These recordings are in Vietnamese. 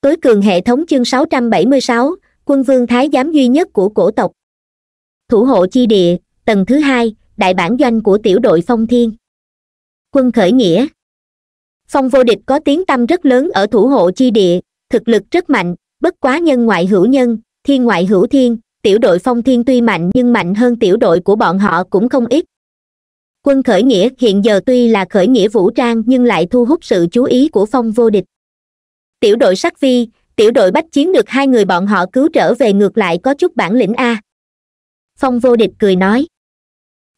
tối cường hệ thống chương 676, quân vương thái giám duy nhất của cổ tộc thủ hộ chi địa tầng thứ hai đại bản doanh của tiểu đội phong thiên quân khởi nghĩa phong vô địch có tiếng tâm rất lớn ở thủ hộ chi địa thực lực rất mạnh bất quá nhân ngoại hữu nhân thiên ngoại hữu thiên tiểu đội phong thiên tuy mạnh nhưng mạnh hơn tiểu đội của bọn họ cũng không ít quân khởi nghĩa hiện giờ tuy là khởi nghĩa vũ trang nhưng lại thu hút sự chú ý của phong vô địch tiểu đội sắc phi tiểu đội bách chiến được hai người bọn họ cứu trở về ngược lại có chút bản lĩnh a phong vô địch cười nói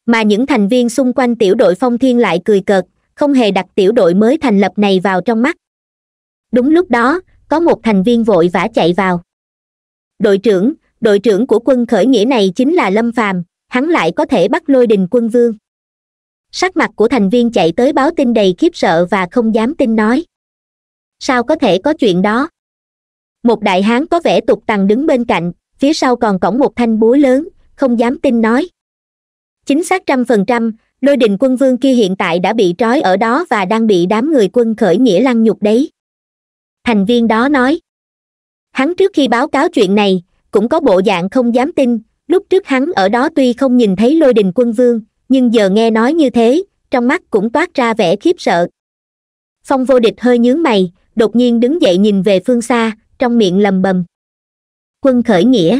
mà những thành viên xung quanh tiểu đội phong thiên lại cười cợt không hề đặt tiểu đội mới thành lập này vào trong mắt đúng lúc đó có một thành viên vội vã chạy vào đội trưởng đội trưởng của quân khởi nghĩa này chính là lâm phàm hắn lại có thể bắt lôi đình quân vương sắc mặt của thành viên chạy tới báo tin đầy khiếp sợ và không dám tin nói sao có thể có chuyện đó một đại hán có vẻ tục tằng đứng bên cạnh phía sau còn cổng một thanh búa lớn không dám tin nói chính xác trăm phần trăm lôi đình quân vương kia hiện tại đã bị trói ở đó và đang bị đám người quân khởi nghĩa lăng nhục đấy thành viên đó nói hắn trước khi báo cáo chuyện này cũng có bộ dạng không dám tin lúc trước hắn ở đó tuy không nhìn thấy lôi đình quân vương nhưng giờ nghe nói như thế trong mắt cũng toát ra vẻ khiếp sợ phong vô địch hơi nhướng mày đột nhiên đứng dậy nhìn về phương xa trong miệng lầm bầm quân khởi nghĩa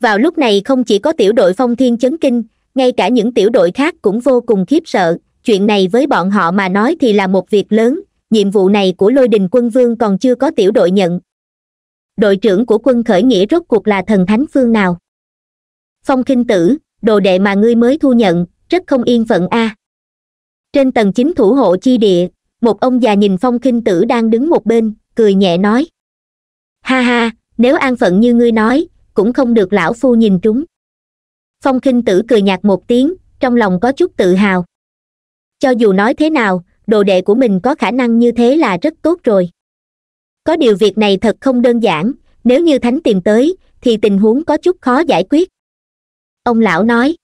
vào lúc này không chỉ có tiểu đội phong thiên chấn kinh ngay cả những tiểu đội khác cũng vô cùng khiếp sợ chuyện này với bọn họ mà nói thì là một việc lớn nhiệm vụ này của lôi đình quân vương còn chưa có tiểu đội nhận đội trưởng của quân khởi nghĩa rốt cuộc là thần thánh phương nào phong kinh tử đồ đệ mà ngươi mới thu nhận rất không yên phận a à. trên tầng chính thủ hộ chi địa một ông già nhìn phong khinh tử đang đứng một bên cười nhẹ nói ha ha nếu an phận như ngươi nói cũng không được lão phu nhìn trúng phong khinh tử cười nhạt một tiếng trong lòng có chút tự hào cho dù nói thế nào đồ đệ của mình có khả năng như thế là rất tốt rồi có điều việc này thật không đơn giản nếu như thánh tìm tới thì tình huống có chút khó giải quyết ông lão nói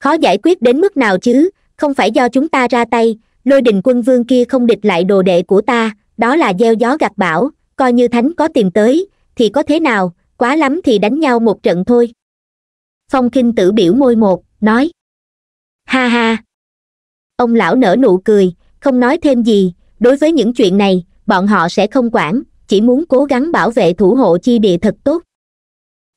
khó giải quyết đến mức nào chứ không phải do chúng ta ra tay lôi đình quân vương kia không địch lại đồ đệ của ta đó là gieo gió gặt bão coi như thánh có tìm tới thì có thế nào quá lắm thì đánh nhau một trận thôi phong kinh tử biểu môi một nói ha ha ông lão nở nụ cười không nói thêm gì đối với những chuyện này bọn họ sẽ không quản chỉ muốn cố gắng bảo vệ thủ hộ chi địa thật tốt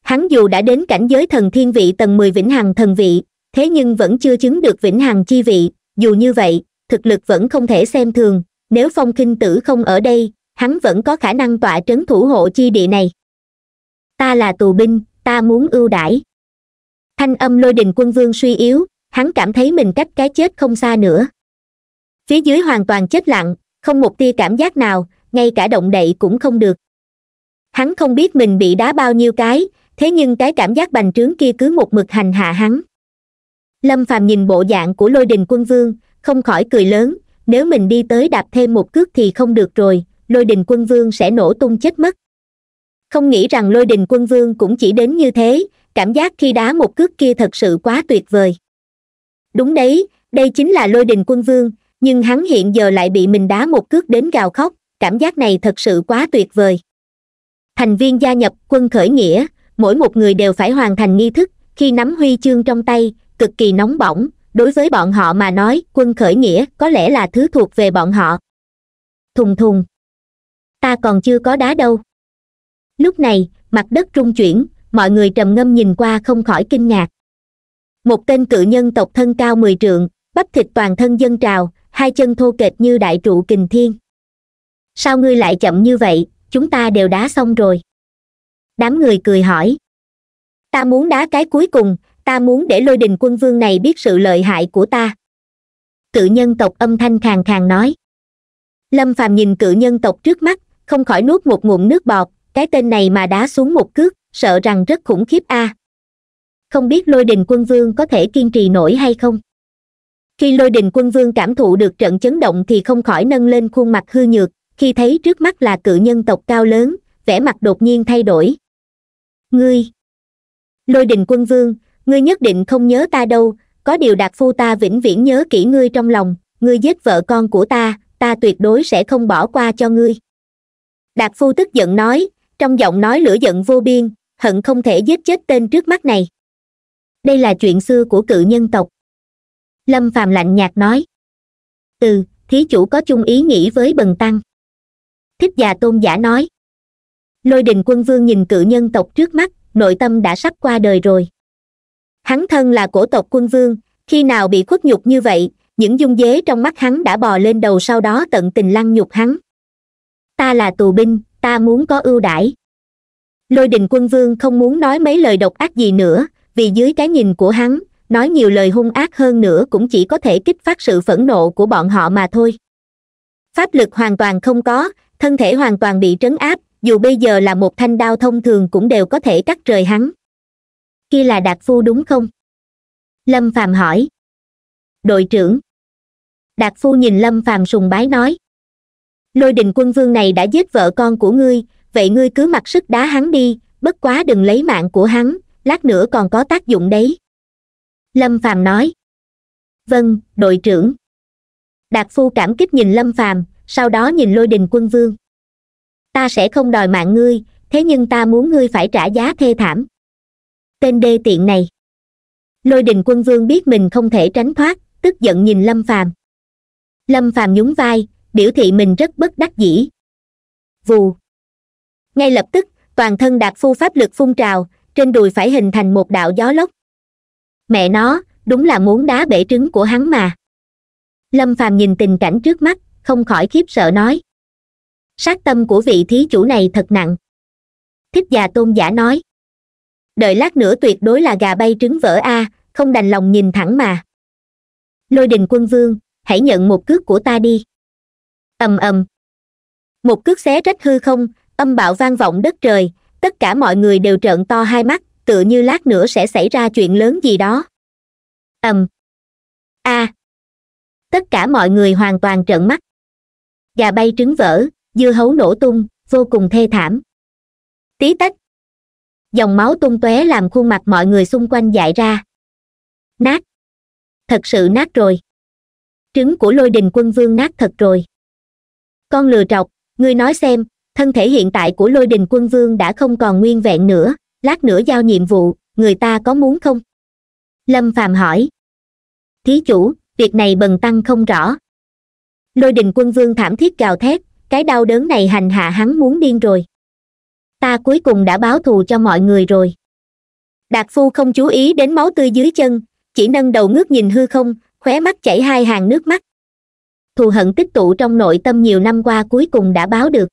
hắn dù đã đến cảnh giới thần thiên vị tầng mười vĩnh hằng thần vị thế nhưng vẫn chưa chứng được vĩnh hằng chi vị dù như vậy thực lực vẫn không thể xem thường nếu phong kinh tử không ở đây hắn vẫn có khả năng tọa trấn thủ hộ chi địa này ta là tù binh ta muốn ưu đãi thanh âm lôi đình quân vương suy yếu hắn cảm thấy mình cách cái chết không xa nữa phía dưới hoàn toàn chết lặng không một tia cảm giác nào ngay cả động đậy cũng không được hắn không biết mình bị đá bao nhiêu cái thế nhưng cái cảm giác bành trướng kia cứ một mực hành hạ hắn lâm phàm nhìn bộ dạng của lôi đình quân vương không khỏi cười lớn nếu mình đi tới đạp thêm một cước thì không được rồi lôi đình quân vương sẽ nổ tung chết mất không nghĩ rằng lôi đình quân vương cũng chỉ đến như thế cảm giác khi đá một cước kia thật sự quá tuyệt vời đúng đấy đây chính là lôi đình quân vương nhưng hắn hiện giờ lại bị mình đá một cước đến gào khóc cảm giác này thật sự quá tuyệt vời thành viên gia nhập quân khởi nghĩa mỗi một người đều phải hoàn thành nghi thức khi nắm huy chương trong tay cực kỳ nóng bỏng đối với bọn họ mà nói quân khởi nghĩa có lẽ là thứ thuộc về bọn họ thùng thùng ta còn chưa có đá đâu lúc này mặt đất trung chuyển mọi người trầm ngâm nhìn qua không khỏi kinh ngạc một tên cự nhân tộc thân cao mười trượng bắp thịt toàn thân dân trào hai chân thô kệch như đại trụ kình thiên sao ngươi lại chậm như vậy chúng ta đều đá xong rồi đám người cười hỏi ta muốn đá cái cuối cùng ta muốn để lôi đình quân vương này biết sự lợi hại của ta cự nhân tộc âm thanh khàn khàn nói lâm phàm nhìn cự nhân tộc trước mắt không khỏi nuốt một ngụm nước bọt cái tên này mà đá xuống một cước sợ rằng rất khủng khiếp a à. không biết lôi đình quân vương có thể kiên trì nổi hay không khi lôi đình quân vương cảm thụ được trận chấn động thì không khỏi nâng lên khuôn mặt hư nhược khi thấy trước mắt là cự nhân tộc cao lớn vẻ mặt đột nhiên thay đổi ngươi lôi đình quân vương ngươi nhất định không nhớ ta đâu có điều đạt phu ta vĩnh viễn nhớ kỹ ngươi trong lòng ngươi giết vợ con của ta ta tuyệt đối sẽ không bỏ qua cho ngươi đạt phu tức giận nói trong giọng nói lửa giận vô biên hận không thể giết chết tên trước mắt này đây là chuyện xưa của cự nhân tộc lâm phàm lạnh nhạt nói ừ thí chủ có chung ý nghĩ với bần tăng thích già tôn giả nói lôi đình quân vương nhìn cự nhân tộc trước mắt nội tâm đã sắp qua đời rồi hắn thân là cổ tộc quân vương khi nào bị khuất nhục như vậy những dung dế trong mắt hắn đã bò lên đầu sau đó tận tình lăng nhục hắn ta là tù binh ta muốn có ưu đãi lôi đình quân vương không muốn nói mấy lời độc ác gì nữa vì dưới cái nhìn của hắn nói nhiều lời hung ác hơn nữa cũng chỉ có thể kích phát sự phẫn nộ của bọn họ mà thôi pháp lực hoàn toàn không có thân thể hoàn toàn bị trấn áp dù bây giờ là một thanh đao thông thường cũng đều có thể cắt rời hắn kia là đạt phu đúng không lâm phàm hỏi đội trưởng đạt phu nhìn lâm phàm sùng bái nói lôi đình quân vương này đã giết vợ con của ngươi vậy ngươi cứ mặc sức đá hắn đi bất quá đừng lấy mạng của hắn lát nữa còn có tác dụng đấy lâm phàm nói vâng đội trưởng đạt phu cảm kích nhìn lâm phàm sau đó nhìn lôi đình quân vương ta sẽ không đòi mạng ngươi thế nhưng ta muốn ngươi phải trả giá thê thảm tên đê tiện này lôi đình quân vương biết mình không thể tránh thoát tức giận nhìn lâm phàm lâm phàm nhún vai biểu thị mình rất bất đắc dĩ vù ngay lập tức toàn thân đạt phu pháp lực phun trào trên đùi phải hình thành một đạo gió lốc mẹ nó đúng là muốn đá bể trứng của hắn mà lâm phàm nhìn tình cảnh trước mắt không khỏi khiếp sợ nói sát tâm của vị thí chủ này thật nặng thích già tôn giả nói đợi lát nữa tuyệt đối là gà bay trứng vỡ a à, không đành lòng nhìn thẳng mà lôi đình quân vương hãy nhận một cước của ta đi ầm ầm một cước xé rách hư không âm bạo vang vọng đất trời tất cả mọi người đều trợn to hai mắt tựa như lát nữa sẽ xảy ra chuyện lớn gì đó ầm a à. tất cả mọi người hoàn toàn trợn mắt gà bay trứng vỡ dưa hấu nổ tung vô cùng thê thảm tí tách dòng máu tung tóe làm khuôn mặt mọi người xung quanh dại ra nát thật sự nát rồi trứng của lôi đình quân vương nát thật rồi con lừa trọc ngươi nói xem thân thể hiện tại của lôi đình quân vương đã không còn nguyên vẹn nữa lát nữa giao nhiệm vụ người ta có muốn không lâm phàm hỏi thí chủ việc này bần tăng không rõ lôi đình quân vương thảm thiết gào thét cái đau đớn này hành hạ hắn muốn điên rồi ta cuối cùng đã báo thù cho mọi người rồi đạt phu không chú ý đến máu tươi dưới chân chỉ nâng đầu ngước nhìn hư không khóe mắt chảy hai hàng nước mắt thù hận tích tụ trong nội tâm nhiều năm qua cuối cùng đã báo được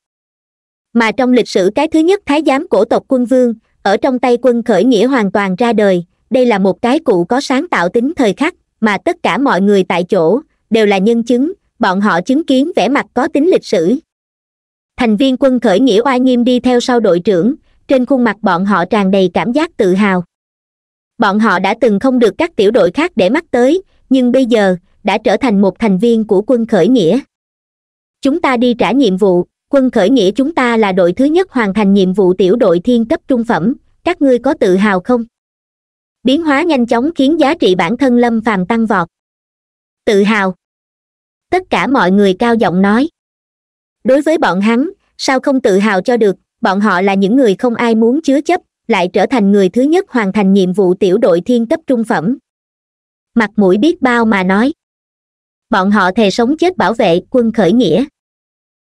mà trong lịch sử cái thứ nhất thái giám cổ tộc quân vương ở trong tay quân khởi nghĩa hoàn toàn ra đời đây là một cái cụ có sáng tạo tính thời khắc mà tất cả mọi người tại chỗ đều là nhân chứng bọn họ chứng kiến vẻ mặt có tính lịch sử thành viên quân khởi nghĩa oai nghiêm đi theo sau đội trưởng trên khuôn mặt bọn họ tràn đầy cảm giác tự hào bọn họ đã từng không được các tiểu đội khác để mắt tới nhưng bây giờ đã trở thành một thành viên của quân khởi nghĩa chúng ta đi trả nhiệm vụ quân khởi nghĩa chúng ta là đội thứ nhất hoàn thành nhiệm vụ tiểu đội thiên cấp trung phẩm các ngươi có tự hào không biến hóa nhanh chóng khiến giá trị bản thân lâm phàm tăng vọt tự hào tất cả mọi người cao giọng nói đối với bọn hắn sao không tự hào cho được bọn họ là những người không ai muốn chứa chấp lại trở thành người thứ nhất hoàn thành nhiệm vụ tiểu đội thiên cấp trung phẩm mặt mũi biết bao mà nói bọn họ thề sống chết bảo vệ quân khởi nghĩa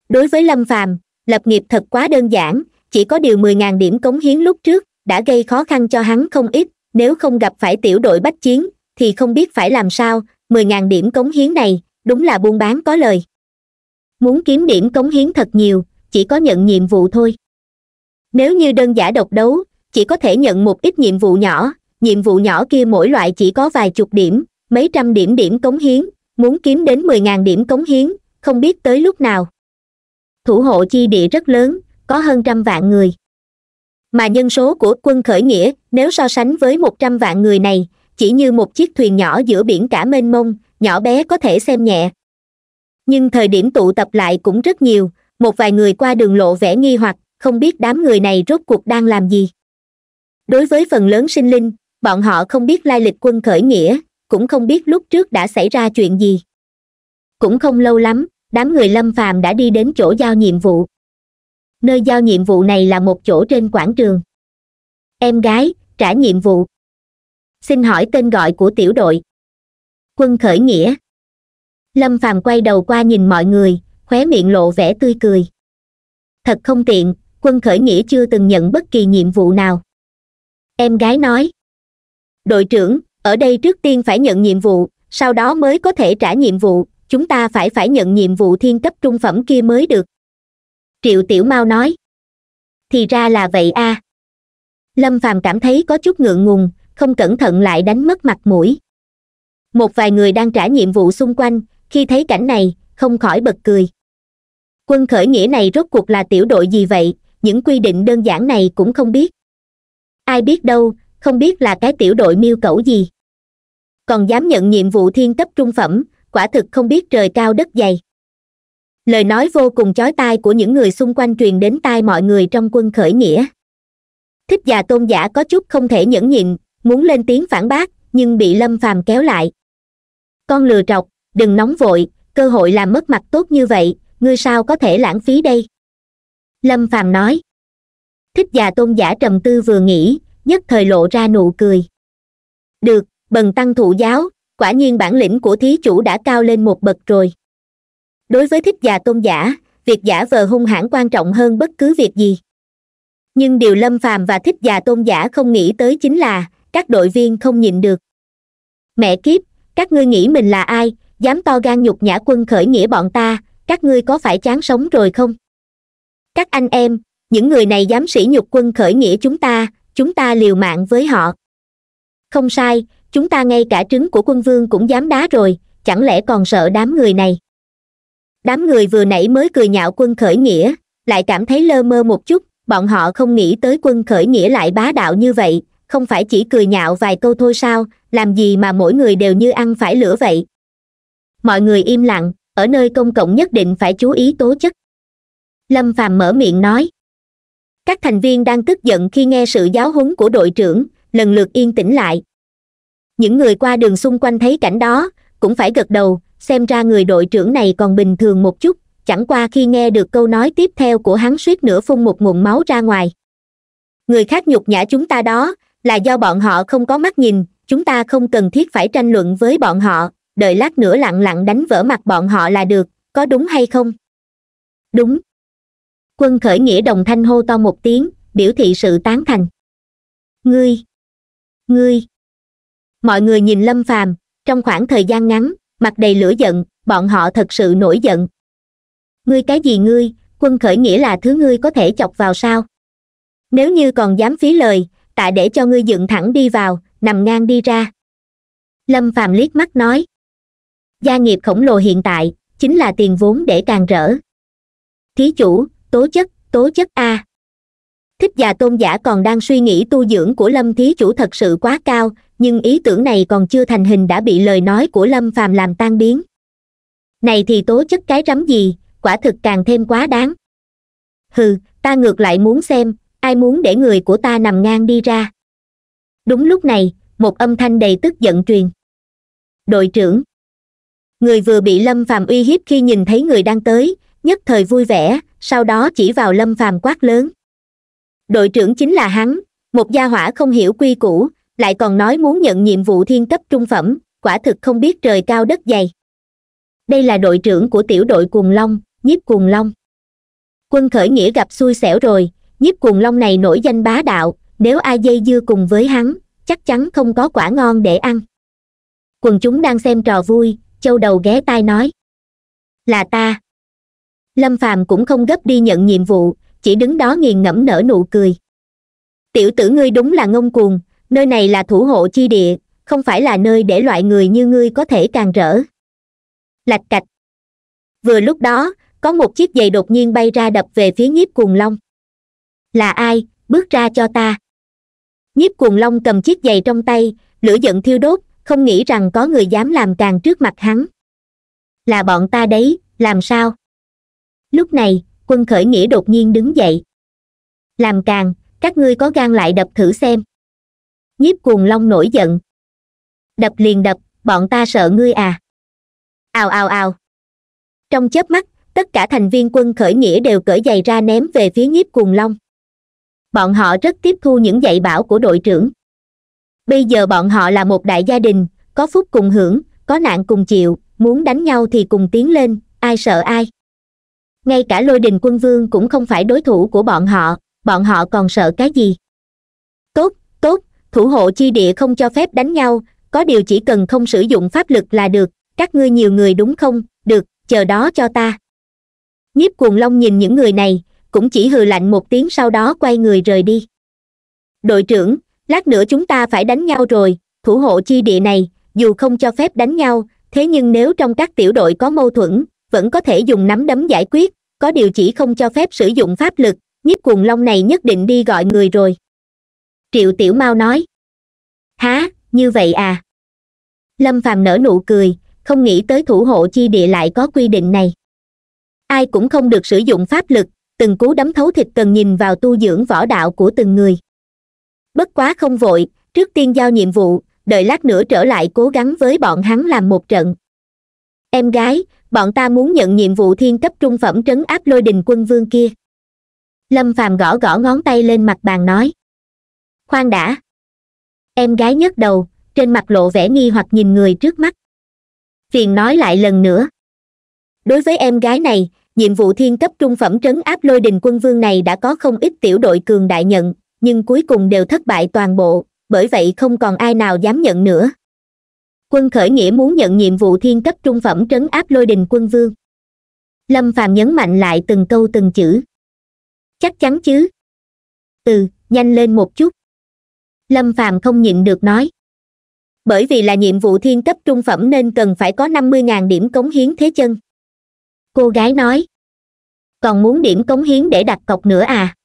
đối với lâm phàm lập nghiệp thật quá đơn giản chỉ có điều mười ngàn điểm cống hiến lúc trước đã gây khó khăn cho hắn không ít nếu không gặp phải tiểu đội bách chiến thì không biết phải làm sao mười ngàn điểm cống hiến này đúng là buôn bán có lời muốn kiếm điểm cống hiến thật nhiều chỉ có nhận nhiệm vụ thôi nếu như đơn giả độc đấu chỉ có thể nhận một ít nhiệm vụ nhỏ nhiệm vụ nhỏ kia mỗi loại chỉ có vài chục điểm mấy trăm điểm điểm cống hiến muốn kiếm đến mười ngàn điểm cống hiến không biết tới lúc nào thủ hộ chi địa rất lớn có hơn trăm vạn người mà nhân số của quân khởi nghĩa nếu so sánh với một trăm vạn người này chỉ như một chiếc thuyền nhỏ giữa biển cả mênh mông nhỏ bé có thể xem nhẹ nhưng thời điểm tụ tập lại cũng rất nhiều một vài người qua đường lộ vẻ nghi hoặc không biết đám người này rốt cuộc đang làm gì đối với phần lớn sinh linh bọn họ không biết lai lịch quân khởi nghĩa cũng không biết lúc trước đã xảy ra chuyện gì cũng không lâu lắm đám người lâm phàm đã đi đến chỗ giao nhiệm vụ nơi giao nhiệm vụ này là một chỗ trên quảng trường em gái trả nhiệm vụ xin hỏi tên gọi của tiểu đội quân khởi nghĩa lâm phàm quay đầu qua nhìn mọi người khóe miệng lộ vẻ tươi cười thật không tiện quân khởi nghĩa chưa từng nhận bất kỳ nhiệm vụ nào em gái nói đội trưởng ở đây trước tiên phải nhận nhiệm vụ sau đó mới có thể trả nhiệm vụ chúng ta phải phải nhận nhiệm vụ thiên cấp trung phẩm kia mới được triệu tiểu mao nói thì ra là vậy a à. lâm phàm cảm thấy có chút ngượng ngùng không cẩn thận lại đánh mất mặt mũi một vài người đang trả nhiệm vụ xung quanh khi thấy cảnh này không khỏi bật cười quân khởi nghĩa này rốt cuộc là tiểu đội gì vậy những quy định đơn giản này cũng không biết ai biết đâu không biết là cái tiểu đội miêu cẩu gì còn dám nhận nhiệm vụ thiên cấp trung phẩm quả thực không biết trời cao đất dày lời nói vô cùng chói tai của những người xung quanh truyền đến tai mọi người trong quân khởi nghĩa thích già tôn giả có chút không thể nhẫn nhịn muốn lên tiếng phản bác nhưng bị lâm phàm kéo lại con lừa trọc đừng nóng vội cơ hội làm mất mặt tốt như vậy ngươi sao có thể lãng phí đây lâm phàm nói thích già tôn giả trầm tư vừa nghĩ nhất thời lộ ra nụ cười được bần tăng thụ giáo quả nhiên bản lĩnh của thí chủ đã cao lên một bậc rồi đối với thích già tôn giả việc giả vờ hung hãn quan trọng hơn bất cứ việc gì nhưng điều lâm phàm và thích già tôn giả không nghĩ tới chính là các đội viên không nhìn được mẹ kiếp các ngươi nghĩ mình là ai dám to gan nhục nhã quân khởi nghĩa bọn ta các ngươi có phải chán sống rồi không các anh em những người này dám sỉ nhục quân khởi nghĩa chúng ta chúng ta liều mạng với họ không sai chúng ta ngay cả trứng của quân vương cũng dám đá rồi chẳng lẽ còn sợ đám người này đám người vừa nãy mới cười nhạo quân khởi nghĩa lại cảm thấy lơ mơ một chút bọn họ không nghĩ tới quân khởi nghĩa lại bá đạo như vậy không phải chỉ cười nhạo vài câu thôi sao làm gì mà mỗi người đều như ăn phải lửa vậy mọi người im lặng ở nơi công cộng nhất định phải chú ý tố chất lâm phàm mở miệng nói các thành viên đang tức giận khi nghe sự giáo huấn của đội trưởng lần lượt yên tĩnh lại những người qua đường xung quanh thấy cảnh đó cũng phải gật đầu xem ra người đội trưởng này còn bình thường một chút chẳng qua khi nghe được câu nói tiếp theo của hắn suýt nữa phun một nguồn máu ra ngoài người khác nhục nhã chúng ta đó là do bọn họ không có mắt nhìn chúng ta không cần thiết phải tranh luận với bọn họ đợi lát nữa lặng lặng đánh vỡ mặt bọn họ là được có đúng hay không đúng quân khởi nghĩa đồng thanh hô to một tiếng biểu thị sự tán thành ngươi ngươi mọi người nhìn lâm phàm trong khoảng thời gian ngắn mặt đầy lửa giận bọn họ thật sự nổi giận ngươi cái gì ngươi quân khởi nghĩa là thứ ngươi có thể chọc vào sao nếu như còn dám phí lời tại để cho ngươi dựng thẳng đi vào nằm ngang đi ra lâm phàm liếc mắt nói gia nghiệp khổng lồ hiện tại chính là tiền vốn để càng rỡ thí chủ tố chất tố chất a thích già tôn giả còn đang suy nghĩ tu dưỡng của lâm thí chủ thật sự quá cao nhưng ý tưởng này còn chưa thành hình đã bị lời nói của lâm phàm làm tan biến này thì tố chất cái rắm gì quả thực càng thêm quá đáng hừ ta ngược lại muốn xem ai muốn để người của ta nằm ngang đi ra đúng lúc này một âm thanh đầy tức giận truyền đội trưởng người vừa bị lâm phàm uy hiếp khi nhìn thấy người đang tới nhất thời vui vẻ sau đó chỉ vào lâm phàm quát lớn đội trưởng chính là hắn một gia hỏa không hiểu quy củ lại còn nói muốn nhận nhiệm vụ thiên cấp trung phẩm quả thực không biết trời cao đất dày đây là đội trưởng của tiểu đội cuồng long nhiếp cuồng long quân khởi nghĩa gặp xui xẻo rồi nhiếp cuồng long này nổi danh bá đạo nếu ai dây dưa cùng với hắn chắc chắn không có quả ngon để ăn quần chúng đang xem trò vui châu đầu ghé tai nói là ta lâm phàm cũng không gấp đi nhận nhiệm vụ chỉ đứng đó nghiền ngẫm nở nụ cười tiểu tử ngươi đúng là ngông cuồng nơi này là thủ hộ chi địa không phải là nơi để loại người như ngươi có thể càng rỡ lạch cạch vừa lúc đó có một chiếc giày đột nhiên bay ra đập về phía nhiếp cuồng long là ai bước ra cho ta nhiếp cuồng long cầm chiếc giày trong tay lửa giận thiêu đốt không nghĩ rằng có người dám làm càng trước mặt hắn là bọn ta đấy làm sao lúc này quân khởi nghĩa đột nhiên đứng dậy làm càng các ngươi có gan lại đập thử xem nhiếp cuồng long nổi giận đập liền đập bọn ta sợ ngươi à ào ào ào trong chớp mắt tất cả thành viên quân khởi nghĩa đều cởi giày ra ném về phía nhiếp cuồng long bọn họ rất tiếp thu những dạy bảo của đội trưởng bây giờ bọn họ là một đại gia đình có phúc cùng hưởng có nạn cùng chịu muốn đánh nhau thì cùng tiến lên ai sợ ai ngay cả lôi đình quân vương cũng không phải đối thủ của bọn họ bọn họ còn sợ cái gì tốt tốt thủ hộ chi địa không cho phép đánh nhau có điều chỉ cần không sử dụng pháp lực là được các ngươi nhiều người đúng không được chờ đó cho ta nhiếp cuồng long nhìn những người này cũng chỉ hừ lạnh một tiếng sau đó quay người rời đi đội trưởng lát nữa chúng ta phải đánh nhau rồi thủ hộ chi địa này dù không cho phép đánh nhau thế nhưng nếu trong các tiểu đội có mâu thuẫn vẫn có thể dùng nắm đấm giải quyết có điều chỉ không cho phép sử dụng pháp lực nhiếp cuồng long này nhất định đi gọi người rồi triệu tiểu mao nói há như vậy à lâm phàm nở nụ cười không nghĩ tới thủ hộ chi địa lại có quy định này ai cũng không được sử dụng pháp lực từng cú đấm thấu thịt cần nhìn vào tu dưỡng võ đạo của từng người bất quá không vội trước tiên giao nhiệm vụ đợi lát nữa trở lại cố gắng với bọn hắn làm một trận em gái bọn ta muốn nhận nhiệm vụ thiên cấp trung phẩm trấn áp lôi đình quân vương kia lâm phàm gõ gõ ngón tay lên mặt bàn nói khoan đã em gái nhấc đầu trên mặt lộ vẻ nghi hoặc nhìn người trước mắt phiền nói lại lần nữa đối với em gái này nhiệm vụ thiên cấp trung phẩm trấn áp lôi đình quân vương này đã có không ít tiểu đội cường đại nhận nhưng cuối cùng đều thất bại toàn bộ bởi vậy không còn ai nào dám nhận nữa quân khởi nghĩa muốn nhận nhiệm vụ thiên cấp trung phẩm trấn áp lôi đình quân vương lâm phàm nhấn mạnh lại từng câu từng chữ chắc chắn chứ ừ nhanh lên một chút lâm phàm không nhịn được nói bởi vì là nhiệm vụ thiên cấp trung phẩm nên cần phải có năm mươi ngàn điểm cống hiến thế chân cô gái nói còn muốn điểm cống hiến để đặt cọc nữa à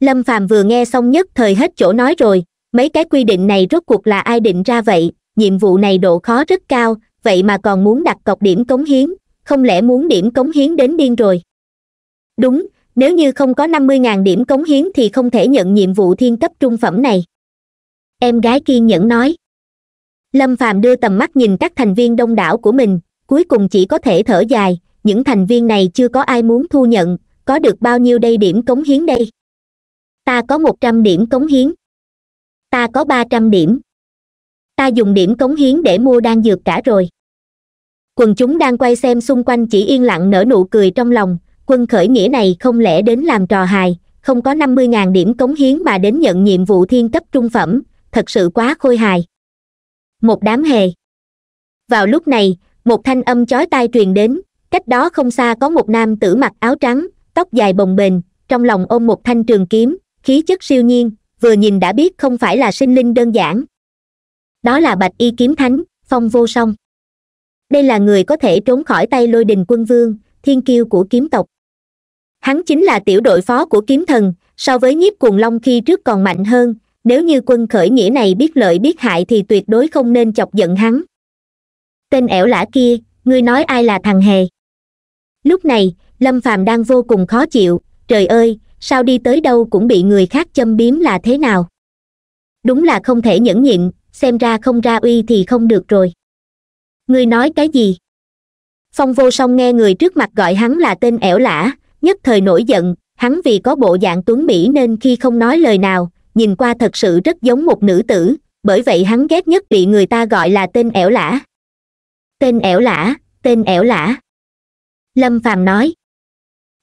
lâm phàm vừa nghe xong nhất thời hết chỗ nói rồi mấy cái quy định này rốt cuộc là ai định ra vậy nhiệm vụ này độ khó rất cao vậy mà còn muốn đặt cọc điểm cống hiến không lẽ muốn điểm cống hiến đến điên rồi đúng nếu như không có năm mươi ngàn điểm cống hiến thì không thể nhận nhiệm vụ thiên cấp trung phẩm này em gái kiên nhẫn nói lâm phàm đưa tầm mắt nhìn các thành viên đông đảo của mình cuối cùng chỉ có thể thở dài những thành viên này chưa có ai muốn thu nhận có được bao nhiêu đây điểm cống hiến đây ta có một trăm điểm cống hiến ta có ba trăm điểm ta dùng điểm cống hiến để mua đan dược cả rồi quần chúng đang quay xem xung quanh chỉ yên lặng nở nụ cười trong lòng quân khởi nghĩa này không lẽ đến làm trò hài không có năm mươi ngàn điểm cống hiến mà đến nhận nhiệm vụ thiên cấp trung phẩm thật sự quá khôi hài một đám hề vào lúc này một thanh âm chói tai truyền đến cách đó không xa có một nam tử mặc áo trắng tóc dài bồng bềnh trong lòng ôm một thanh trường kiếm khí chất siêu nhiên vừa nhìn đã biết không phải là sinh linh đơn giản đó là bạch y kiếm thánh phong vô song đây là người có thể trốn khỏi tay lôi đình quân vương thiên kiêu của kiếm tộc hắn chính là tiểu đội phó của kiếm thần so với nhiếp cuồng long khi trước còn mạnh hơn nếu như quân khởi nghĩa này biết lợi biết hại thì tuyệt đối không nên chọc giận hắn tên ẻo lã kia ngươi nói ai là thằng hề lúc này lâm phàm đang vô cùng khó chịu trời ơi sao đi tới đâu cũng bị người khác châm biếm là thế nào đúng là không thể nhẫn nhịn xem ra không ra uy thì không được rồi người nói cái gì phong vô song nghe người trước mặt gọi hắn là tên ẻo lả nhất thời nổi giận hắn vì có bộ dạng tuấn mỹ nên khi không nói lời nào nhìn qua thật sự rất giống một nữ tử bởi vậy hắn ghét nhất bị người ta gọi là tên ẻo lả tên ẻo lả tên ẻo lả lâm phàm nói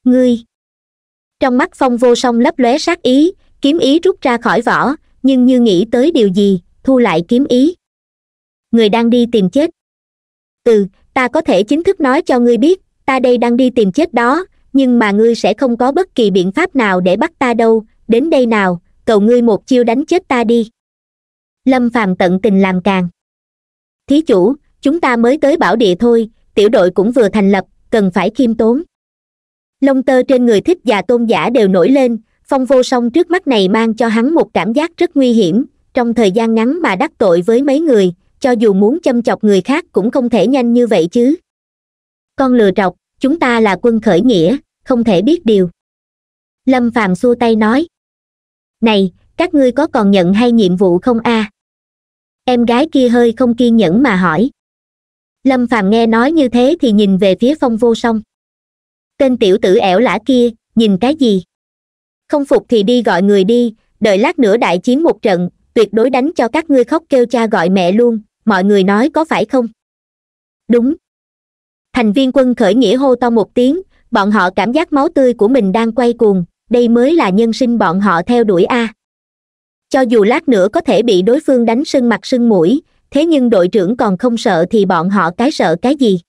ngươi trong mắt phong vô song lấp lóe sát ý kiếm ý rút ra khỏi vỏ nhưng như nghĩ tới điều gì thu lại kiếm ý người đang đi tìm chết ừ ta có thể chính thức nói cho ngươi biết ta đây đang đi tìm chết đó nhưng mà ngươi sẽ không có bất kỳ biện pháp nào để bắt ta đâu đến đây nào cầu ngươi một chiêu đánh chết ta đi lâm phàm tận tình làm càng thí chủ chúng ta mới tới bảo địa thôi tiểu đội cũng vừa thành lập cần phải khiêm tốn lông tơ trên người thích và tôn giả đều nổi lên phong vô song trước mắt này mang cho hắn một cảm giác rất nguy hiểm trong thời gian ngắn mà đắc tội với mấy người cho dù muốn châm chọc người khác cũng không thể nhanh như vậy chứ con lừa trọc chúng ta là quân khởi nghĩa không thể biết điều lâm phàm xua tay nói này các ngươi có còn nhận hay nhiệm vụ không a à? em gái kia hơi không kiên nhẫn mà hỏi lâm phàm nghe nói như thế thì nhìn về phía phong vô song tên tiểu tử ẻo lả kia nhìn cái gì không phục thì đi gọi người đi đợi lát nữa đại chiến một trận tuyệt đối đánh cho các ngươi khóc kêu cha gọi mẹ luôn mọi người nói có phải không đúng thành viên quân khởi nghĩa hô to một tiếng bọn họ cảm giác máu tươi của mình đang quay cuồng đây mới là nhân sinh bọn họ theo đuổi a cho dù lát nữa có thể bị đối phương đánh sưng mặt sưng mũi thế nhưng đội trưởng còn không sợ thì bọn họ cái sợ cái gì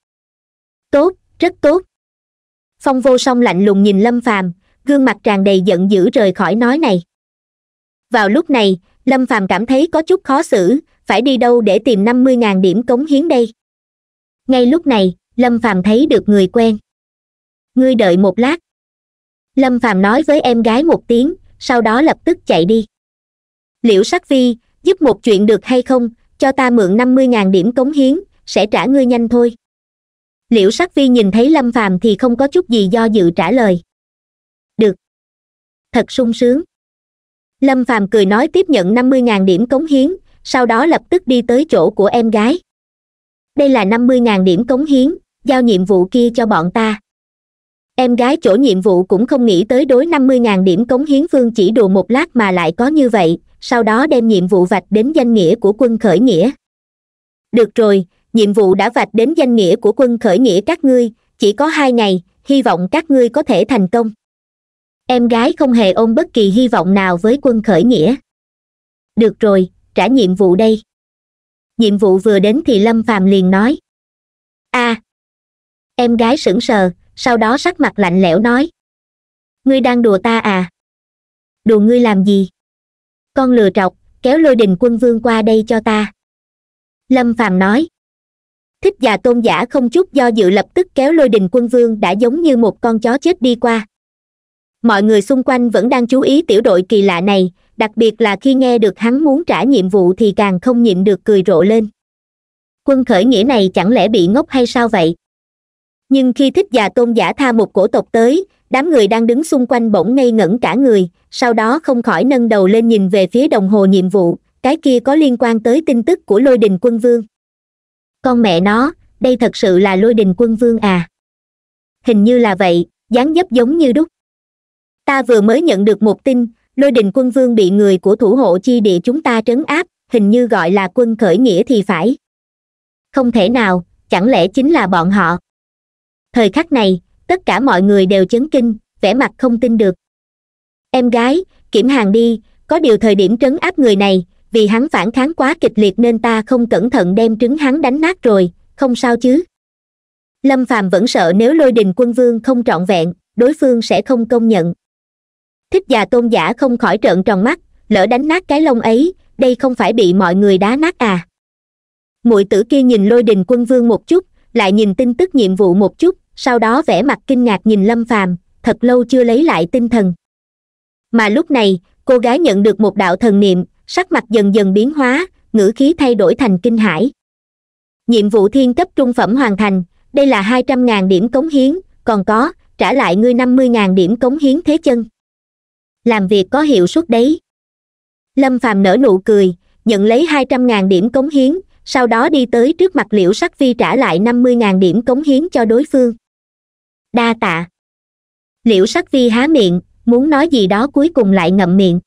tốt rất tốt phong vô song lạnh lùng nhìn lâm phàm gương mặt tràn đầy giận dữ rời khỏi nói này vào lúc này lâm phàm cảm thấy có chút khó xử phải đi đâu để tìm năm mươi ngàn điểm cống hiến đây ngay lúc này lâm phàm thấy được người quen ngươi đợi một lát lâm phàm nói với em gái một tiếng sau đó lập tức chạy đi liễu sắc vi giúp một chuyện được hay không cho ta mượn năm mươi ngàn điểm cống hiến sẽ trả ngươi nhanh thôi liễu sắc phi nhìn thấy lâm phàm thì không có chút gì do dự trả lời được thật sung sướng lâm phàm cười nói tiếp nhận năm mươi ngàn điểm cống hiến sau đó lập tức đi tới chỗ của em gái đây là năm mươi ngàn điểm cống hiến giao nhiệm vụ kia cho bọn ta em gái chỗ nhiệm vụ cũng không nghĩ tới đối năm mươi ngàn điểm cống hiến vương chỉ đùa một lát mà lại có như vậy sau đó đem nhiệm vụ vạch đến danh nghĩa của quân khởi nghĩa được rồi nhiệm vụ đã vạch đến danh nghĩa của quân khởi nghĩa các ngươi chỉ có hai ngày hy vọng các ngươi có thể thành công em gái không hề ôm bất kỳ hy vọng nào với quân khởi nghĩa được rồi trả nhiệm vụ đây nhiệm vụ vừa đến thì lâm phàm liền nói a à, em gái sững sờ sau đó sắc mặt lạnh lẽo nói ngươi đang đùa ta à đùa ngươi làm gì con lừa trọc kéo lôi đình quân vương qua đây cho ta lâm phàm nói thích già tôn giả không chút do dự lập tức kéo lôi đình quân vương đã giống như một con chó chết đi qua mọi người xung quanh vẫn đang chú ý tiểu đội kỳ lạ này đặc biệt là khi nghe được hắn muốn trả nhiệm vụ thì càng không nhịn được cười rộ lên quân khởi nghĩa này chẳng lẽ bị ngốc hay sao vậy nhưng khi thích già tôn giả tha một cổ tộc tới đám người đang đứng xung quanh bỗng ngây ngẩn cả người sau đó không khỏi nâng đầu lên nhìn về phía đồng hồ nhiệm vụ cái kia có liên quan tới tin tức của lôi đình quân vương con mẹ nó đây thật sự là lôi đình quân vương à hình như là vậy dáng dấp giống như đúc ta vừa mới nhận được một tin lôi đình quân vương bị người của thủ hộ chi địa chúng ta trấn áp hình như gọi là quân khởi nghĩa thì phải không thể nào chẳng lẽ chính là bọn họ thời khắc này tất cả mọi người đều chấn kinh vẻ mặt không tin được em gái kiểm hàng đi có điều thời điểm trấn áp người này vì hắn phản kháng quá kịch liệt nên ta không cẩn thận đem trứng hắn đánh nát rồi không sao chứ lâm phàm vẫn sợ nếu lôi đình quân vương không trọn vẹn đối phương sẽ không công nhận thích già tôn giả không khỏi trợn tròn mắt lỡ đánh nát cái lông ấy đây không phải bị mọi người đá nát à muội tử kia nhìn lôi đình quân vương một chút lại nhìn tin tức nhiệm vụ một chút sau đó vẻ mặt kinh ngạc nhìn lâm phàm thật lâu chưa lấy lại tinh thần mà lúc này cô gái nhận được một đạo thần niệm sắc mặt dần dần biến hóa ngữ khí thay đổi thành kinh hãi nhiệm vụ thiên cấp trung phẩm hoàn thành đây là hai trăm ngàn điểm cống hiến còn có trả lại ngươi năm mươi ngàn điểm cống hiến thế chân làm việc có hiệu suất đấy lâm phàm nở nụ cười nhận lấy hai trăm ngàn điểm cống hiến sau đó đi tới trước mặt liễu sắc vi trả lại năm mươi ngàn điểm cống hiến cho đối phương đa tạ liễu sắc vi há miệng muốn nói gì đó cuối cùng lại ngậm miệng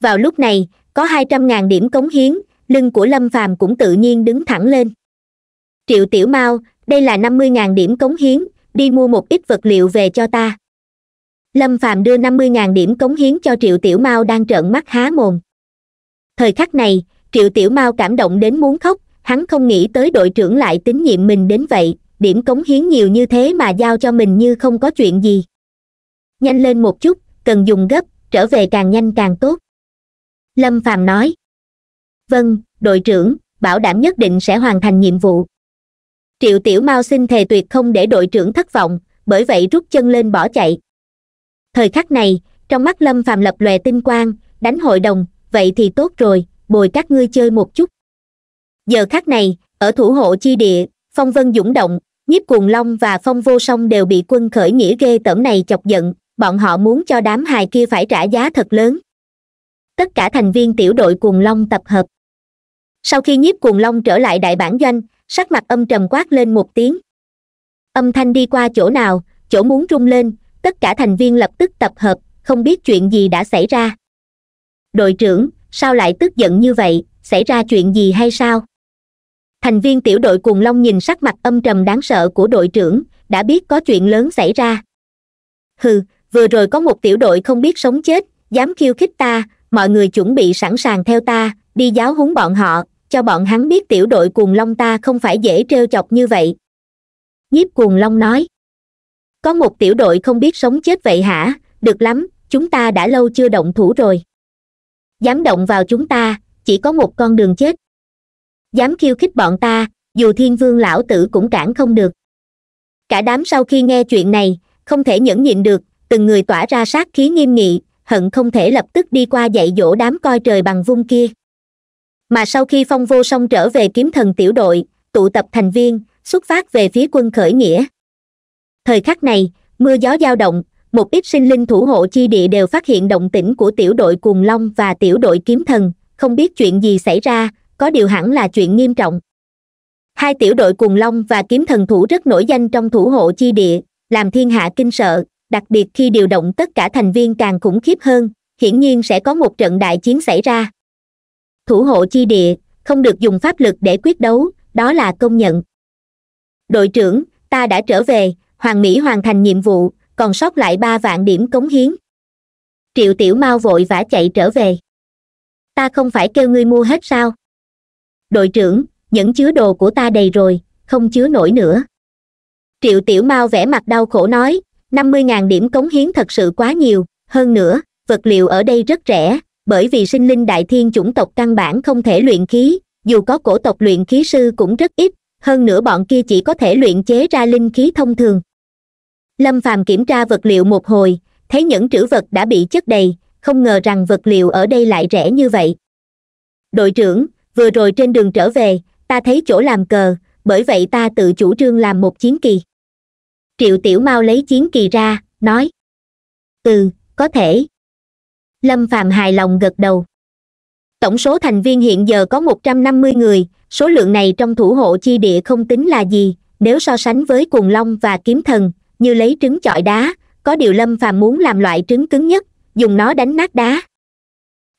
vào lúc này có hai trăm ngàn điểm cống hiến lưng của lâm phàm cũng tự nhiên đứng thẳng lên triệu tiểu mao đây là năm mươi ngàn điểm cống hiến đi mua một ít vật liệu về cho ta lâm phàm đưa năm mươi ngàn điểm cống hiến cho triệu tiểu mao đang trợn mắt há mồm thời khắc này triệu tiểu mao cảm động đến muốn khóc hắn không nghĩ tới đội trưởng lại tín nhiệm mình đến vậy điểm cống hiến nhiều như thế mà giao cho mình như không có chuyện gì nhanh lên một chút cần dùng gấp trở về càng nhanh càng tốt lâm phàm nói vâng đội trưởng bảo đảm nhất định sẽ hoàn thành nhiệm vụ triệu tiểu mao xin thề tuyệt không để đội trưởng thất vọng bởi vậy rút chân lên bỏ chạy thời khắc này trong mắt lâm phàm lập lòe tinh quang đánh hội đồng vậy thì tốt rồi bồi các ngươi chơi một chút giờ khắc này ở thủ hộ chi địa phong vân dũng động nhiếp cuồng long và phong vô song đều bị quân khởi nghĩa ghê tởm này chọc giận bọn họ muốn cho đám hài kia phải trả giá thật lớn tất cả thành viên tiểu đội cuồng long tập hợp sau khi nhiếp cuồng long trở lại đại bản doanh sắc mặt âm trầm quát lên một tiếng âm thanh đi qua chỗ nào chỗ muốn rung lên tất cả thành viên lập tức tập hợp không biết chuyện gì đã xảy ra đội trưởng sao lại tức giận như vậy xảy ra chuyện gì hay sao thành viên tiểu đội cuồng long nhìn sắc mặt âm trầm đáng sợ của đội trưởng đã biết có chuyện lớn xảy ra hừ vừa rồi có một tiểu đội không biết sống chết dám khiêu khích ta mọi người chuẩn bị sẵn sàng theo ta đi giáo huấn bọn họ cho bọn hắn biết tiểu đội cuồng long ta không phải dễ t chọc như vậy nhiếp cuồng long nói có một tiểu đội không biết sống chết vậy hả được lắm chúng ta đã lâu chưa động thủ rồi dám động vào chúng ta chỉ có một con đường chết dám khiêu khích bọn ta dù thiên vương lão tử cũng cản không được cả đám sau khi nghe chuyện này không thể nhẫn nhịn được từng người tỏa ra sát khí nghiêm nghị hận không thể lập tức đi qua dạy dỗ đám coi trời bằng vung kia mà sau khi phong vô song trở về kiếm thần tiểu đội tụ tập thành viên xuất phát về phía quân khởi nghĩa thời khắc này mưa gió dao động một ít sinh linh thủ hộ chi địa đều phát hiện động tĩnh của tiểu đội cuồng long và tiểu đội kiếm thần không biết chuyện gì xảy ra có điều hẳn là chuyện nghiêm trọng hai tiểu đội cuồng long và kiếm thần thủ rất nổi danh trong thủ hộ chi địa làm thiên hạ kinh sợ đặc biệt khi điều động tất cả thành viên càng khủng khiếp hơn hiển nhiên sẽ có một trận đại chiến xảy ra thủ hộ chi địa không được dùng pháp lực để quyết đấu đó là công nhận đội trưởng ta đã trở về hoàng mỹ hoàn thành nhiệm vụ còn sót lại ba vạn điểm cống hiến triệu tiểu mau vội vã chạy trở về ta không phải kêu ngươi mua hết sao đội trưởng những chứa đồ của ta đầy rồi không chứa nổi nữa triệu tiểu mau vẻ mặt đau khổ nói năm mươi ngàn điểm cống hiến thật sự quá nhiều hơn nữa vật liệu ở đây rất rẻ bởi vì sinh linh đại thiên chủng tộc căn bản không thể luyện khí dù có cổ tộc luyện khí sư cũng rất ít hơn nữa bọn kia chỉ có thể luyện chế ra linh khí thông thường lâm phàm kiểm tra vật liệu một hồi thấy những trữ vật đã bị chất đầy không ngờ rằng vật liệu ở đây lại rẻ như vậy đội trưởng vừa rồi trên đường trở về ta thấy chỗ làm cờ bởi vậy ta tự chủ trương làm một chiến kỳ triệu tiểu mau lấy chiến kỳ ra nói ừ có thể lâm phàm hài lòng gật đầu tổng số thành viên hiện giờ có một trăm năm mươi người số lượng này trong thủ hộ chi địa không tính là gì nếu so sánh với cùng long và kiếm thần như lấy trứng chọi đá có điều lâm phàm muốn làm loại trứng cứng nhất dùng nó đánh nát đá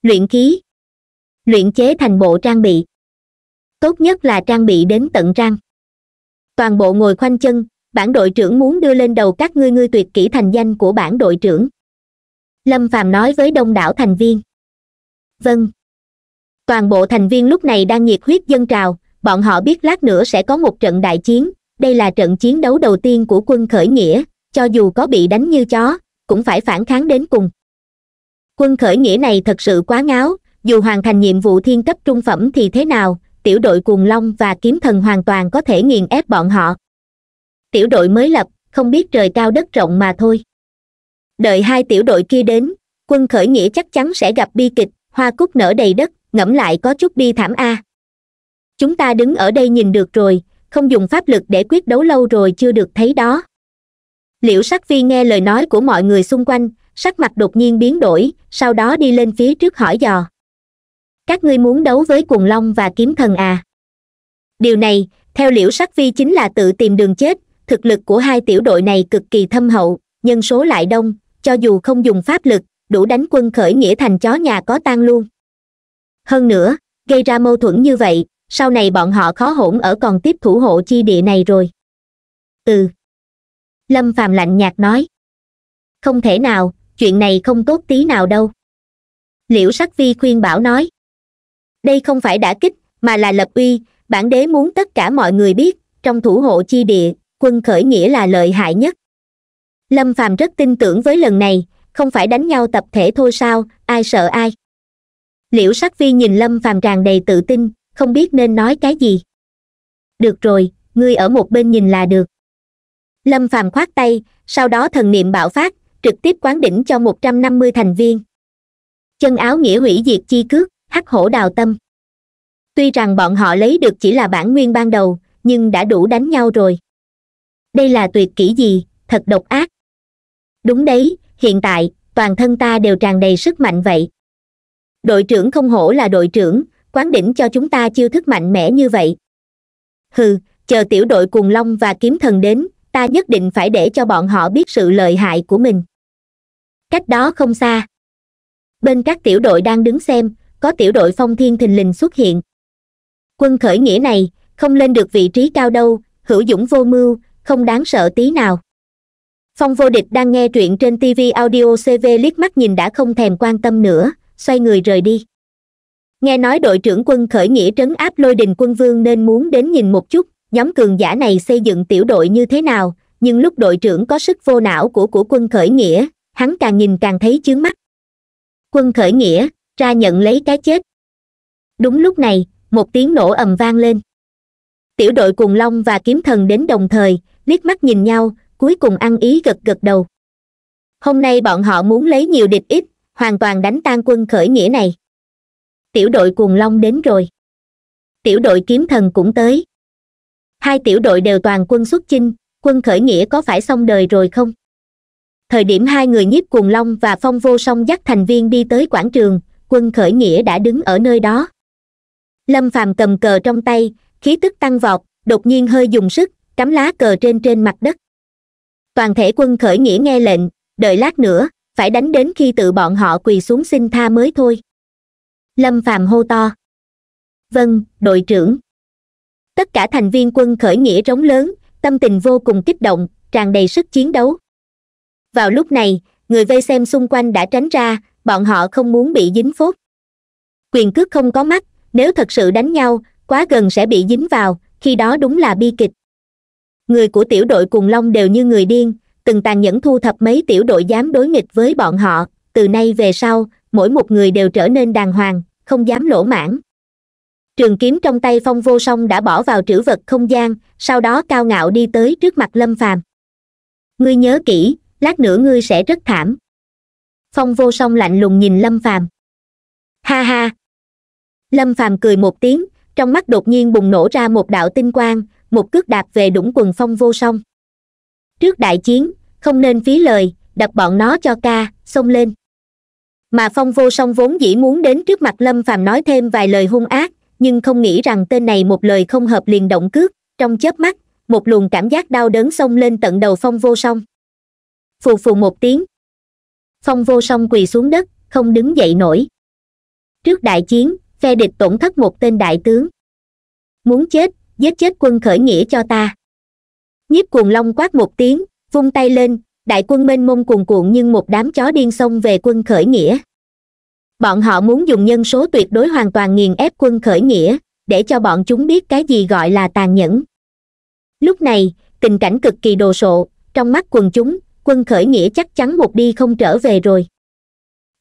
luyện khí luyện chế thành bộ trang bị tốt nhất là trang bị đến tận răng toàn bộ ngồi khoanh chân bản đội trưởng muốn đưa lên đầu các ngươi ngươi tuyệt kỹ thành danh của bản đội trưởng lâm phàm nói với đông đảo thành viên vâng toàn bộ thành viên lúc này đang nhiệt huyết dân trào bọn họ biết lát nữa sẽ có một trận đại chiến đây là trận chiến đấu đầu tiên của quân khởi nghĩa cho dù có bị đánh như chó cũng phải phản kháng đến cùng quân khởi nghĩa này thật sự quá ngáo dù hoàn thành nhiệm vụ thiên cấp trung phẩm thì thế nào tiểu đội cuồng long và kiếm thần hoàn toàn có thể nghiền ép bọn họ tiểu đội mới lập không biết trời cao đất rộng mà thôi đợi hai tiểu đội kia đến quân khởi nghĩa chắc chắn sẽ gặp bi kịch hoa cúc nở đầy đất ngẫm lại có chút bi thảm a à. chúng ta đứng ở đây nhìn được rồi không dùng pháp lực để quyết đấu lâu rồi chưa được thấy đó liễu sắc phi nghe lời nói của mọi người xung quanh sắc mặt đột nhiên biến đổi sau đó đi lên phía trước hỏi dò các ngươi muốn đấu với cuồng long và kiếm thần à điều này theo liễu sắc phi chính là tự tìm đường chết thực lực của hai tiểu đội này cực kỳ thâm hậu nhân số lại đông cho dù không dùng pháp lực đủ đánh quân khởi nghĩa thành chó nhà có tan luôn hơn nữa gây ra mâu thuẫn như vậy sau này bọn họ khó hỗn ở còn tiếp thủ hộ chi địa này rồi ừ lâm phàm lạnh nhạt nói không thể nào chuyện này không tốt tí nào đâu liễu sắc vi khuyên bảo nói đây không phải đã kích mà là lập uy bản đế muốn tất cả mọi người biết trong thủ hộ chi địa quân khởi nghĩa là lợi hại nhất lâm phàm rất tin tưởng với lần này không phải đánh nhau tập thể thôi sao ai sợ ai liễu sắc vi nhìn lâm phàm tràn đầy tự tin không biết nên nói cái gì được rồi ngươi ở một bên nhìn là được lâm phàm khoát tay sau đó thần niệm bạo phát trực tiếp quán đỉnh cho một trăm năm mươi thành viên chân áo nghĩa hủy diệt chi cước hắc hổ đào tâm tuy rằng bọn họ lấy được chỉ là bản nguyên ban đầu nhưng đã đủ đánh nhau rồi đây là tuyệt kỹ gì thật độc ác đúng đấy hiện tại toàn thân ta đều tràn đầy sức mạnh vậy đội trưởng không hổ là đội trưởng quán đỉnh cho chúng ta chiêu thức mạnh mẽ như vậy hừ chờ tiểu đội cùng long và kiếm thần đến ta nhất định phải để cho bọn họ biết sự lợi hại của mình cách đó không xa bên các tiểu đội đang đứng xem có tiểu đội phong thiên thình lình xuất hiện quân khởi nghĩa này không lên được vị trí cao đâu hữu dũng vô mưu không đáng sợ tí nào phong vô địch đang nghe truyện trên tv audio cv liếc mắt nhìn đã không thèm quan tâm nữa xoay người rời đi nghe nói đội trưởng quân khởi nghĩa trấn áp lôi đình quân vương nên muốn đến nhìn một chút nhóm cường giả này xây dựng tiểu đội như thế nào nhưng lúc đội trưởng có sức vô não của của quân khởi nghĩa hắn càng nhìn càng thấy chướng mắt quân khởi nghĩa ra nhận lấy cái chết đúng lúc này một tiếng nổ ầm vang lên tiểu đội cùng long và kiếm thần đến đồng thời liếc mắt nhìn nhau cuối cùng ăn ý gật gật đầu hôm nay bọn họ muốn lấy nhiều địch ít hoàn toàn đánh tan quân khởi nghĩa này tiểu đội cuồng long đến rồi tiểu đội kiếm thần cũng tới hai tiểu đội đều toàn quân xuất chinh quân khởi nghĩa có phải xong đời rồi không thời điểm hai người nhiếp cuồng long và phong vô song dắt thành viên đi tới quảng trường quân khởi nghĩa đã đứng ở nơi đó lâm phàm cầm cờ trong tay khí tức tăng vọt đột nhiên hơi dùng sức cắm lá cờ trên trên mặt đất toàn thể quân khởi nghĩa nghe lệnh đợi lát nữa phải đánh đến khi tự bọn họ quỳ xuống xin tha mới thôi lâm phàm hô to vâng đội trưởng tất cả thành viên quân khởi nghĩa rống lớn tâm tình vô cùng kích động tràn đầy sức chiến đấu vào lúc này người vây xem xung quanh đã tránh ra bọn họ không muốn bị dính phốt quyền cước không có mắt nếu thật sự đánh nhau quá gần sẽ bị dính vào khi đó đúng là bi kịch người của tiểu đội cùng long đều như người điên từng tàn nhẫn thu thập mấy tiểu đội dám đối nghịch với bọn họ từ nay về sau mỗi một người đều trở nên đàng hoàng không dám lỗ mãn trường kiếm trong tay phong vô song đã bỏ vào trữ vật không gian sau đó cao ngạo đi tới trước mặt lâm phàm ngươi nhớ kỹ lát nữa ngươi sẽ rất thảm phong vô song lạnh lùng nhìn lâm phàm ha ha lâm phàm cười một tiếng trong mắt đột nhiên bùng nổ ra một đạo tinh quang một cước đạp về đũng quần phong vô song trước đại chiến không nên phí lời đập bọn nó cho ca xông lên mà phong vô song vốn dĩ muốn đến trước mặt lâm phàm nói thêm vài lời hung ác nhưng không nghĩ rằng tên này một lời không hợp liền động cước trong chớp mắt một luồng cảm giác đau đớn xông lên tận đầu phong vô song phù phù một tiếng phong vô song quỳ xuống đất không đứng dậy nổi trước đại chiến phe địch tổn thất một tên đại tướng muốn chết giết chết quân khởi nghĩa cho ta nhiếp cuồng long quát một tiếng vung tay lên đại quân mênh mông cuồn cuộn như một đám chó điên xông về quân khởi nghĩa bọn họ muốn dùng nhân số tuyệt đối hoàn toàn nghiền ép quân khởi nghĩa để cho bọn chúng biết cái gì gọi là tàn nhẫn lúc này tình cảnh cực kỳ đồ sộ trong mắt quần chúng quân khởi nghĩa chắc chắn một đi không trở về rồi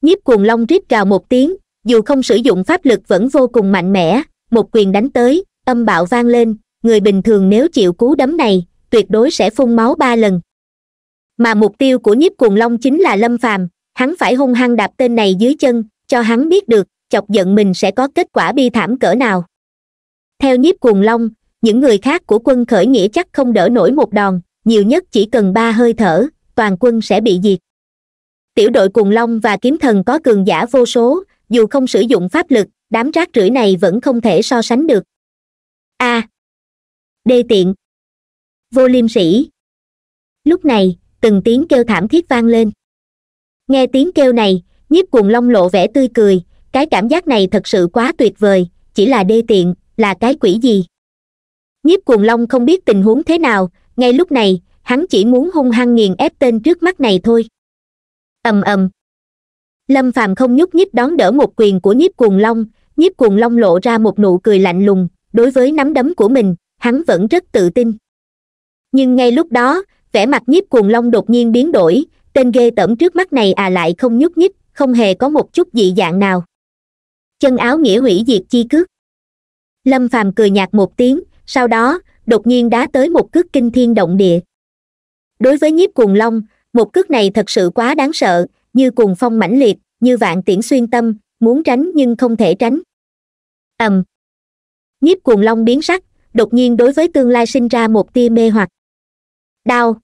nhiếp cuồng long rít gào một tiếng dù không sử dụng pháp lực vẫn vô cùng mạnh mẽ một quyền đánh tới âm bạo vang lên người bình thường nếu chịu cú đấm này tuyệt đối sẽ phun máu ba lần mà mục tiêu của nhiếp cuồng long chính là lâm phàm hắn phải hung hăng đạp tên này dưới chân cho hắn biết được chọc giận mình sẽ có kết quả bi thảm cỡ nào theo nhiếp cuồng long những người khác của quân khởi nghĩa chắc không đỡ nổi một đòn nhiều nhất chỉ cần ba hơi thở toàn quân sẽ bị diệt tiểu đội cuồng long và kiếm thần có cường giả vô số dù không sử dụng pháp lực đám rác rưởi này vẫn không thể so sánh được a à. đê tiện vô liêm sĩ lúc này từng tiếng kêu thảm thiết vang lên nghe tiếng kêu này nhiếp cuồng long lộ vẻ tươi cười cái cảm giác này thật sự quá tuyệt vời chỉ là đê tiện là cái quỷ gì nhiếp cuồng long không biết tình huống thế nào ngay lúc này hắn chỉ muốn hung hăng nghiền ép tên trước mắt này thôi ầm ầm lâm phàm không nhúc nhích đón đỡ một quyền của nhiếp cuồng long nhiếp cuồng long lộ ra một nụ cười lạnh lùng đối với nắm đấm của mình hắn vẫn rất tự tin nhưng ngay lúc đó vẻ mặt nhiếp cuồng long đột nhiên biến đổi tên ghê tởm trước mắt này à lại không nhúc nhích không hề có một chút dị dạng nào chân áo nghĩa hủy diệt chi cước lâm phàm cười nhạt một tiếng sau đó đột nhiên đá tới một cước kinh thiên động địa đối với nhiếp cuồng long một cước này thật sự quá đáng sợ như cuồng phong mãnh liệt như vạn tiễn xuyên tâm muốn tránh nhưng không thể tránh ầm nhiếp cuồng long biến sắc đột nhiên đối với tương lai sinh ra một tia mê hoặc đau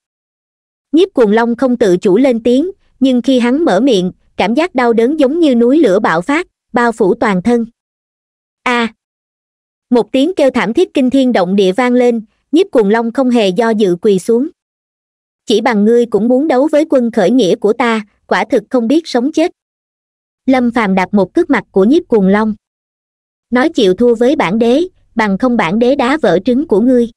nhiếp cuồng long không tự chủ lên tiếng nhưng khi hắn mở miệng cảm giác đau đớn giống như núi lửa bạo phát bao phủ toàn thân a à. một tiếng kêu thảm thiết kinh thiên động địa vang lên nhiếp cuồng long không hề do dự quỳ xuống chỉ bằng ngươi cũng muốn đấu với quân khởi nghĩa của ta quả thực không biết sống chết lâm phàm đạp một cước mặt của nhiếp cuồng long nói chịu thua với bản đế bằng không bản đế đá vỡ trứng của ngươi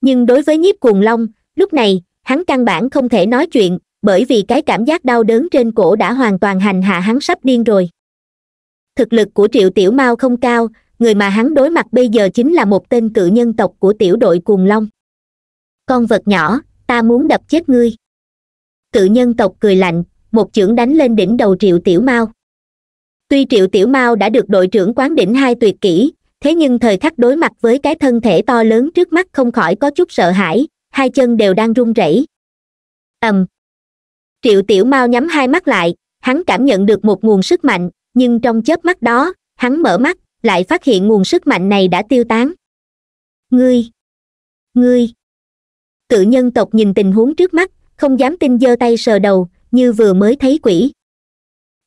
nhưng đối với nhiếp cuồng long lúc này hắn căn bản không thể nói chuyện bởi vì cái cảm giác đau đớn trên cổ đã hoàn toàn hành hạ hắn sắp điên rồi thực lực của triệu tiểu mao không cao người mà hắn đối mặt bây giờ chính là một tên cự nhân tộc của tiểu đội cuồng long con vật nhỏ ta muốn đập chết ngươi cự nhân tộc cười lạnh một chưởng đánh lên đỉnh đầu triệu tiểu mao tuy triệu tiểu mao đã được đội trưởng quán đỉnh hai tuyệt kỹ thế nhưng thời khắc đối mặt với cái thân thể to lớn trước mắt không khỏi có chút sợ hãi hai chân đều đang run rẩy ầm triệu tiểu mao nhắm hai mắt lại hắn cảm nhận được một nguồn sức mạnh nhưng trong chớp mắt đó hắn mở mắt lại phát hiện nguồn sức mạnh này đã tiêu tán ngươi ngươi cự nhân tộc nhìn tình huống trước mắt không dám tin giơ tay sờ đầu như vừa mới thấy quỷ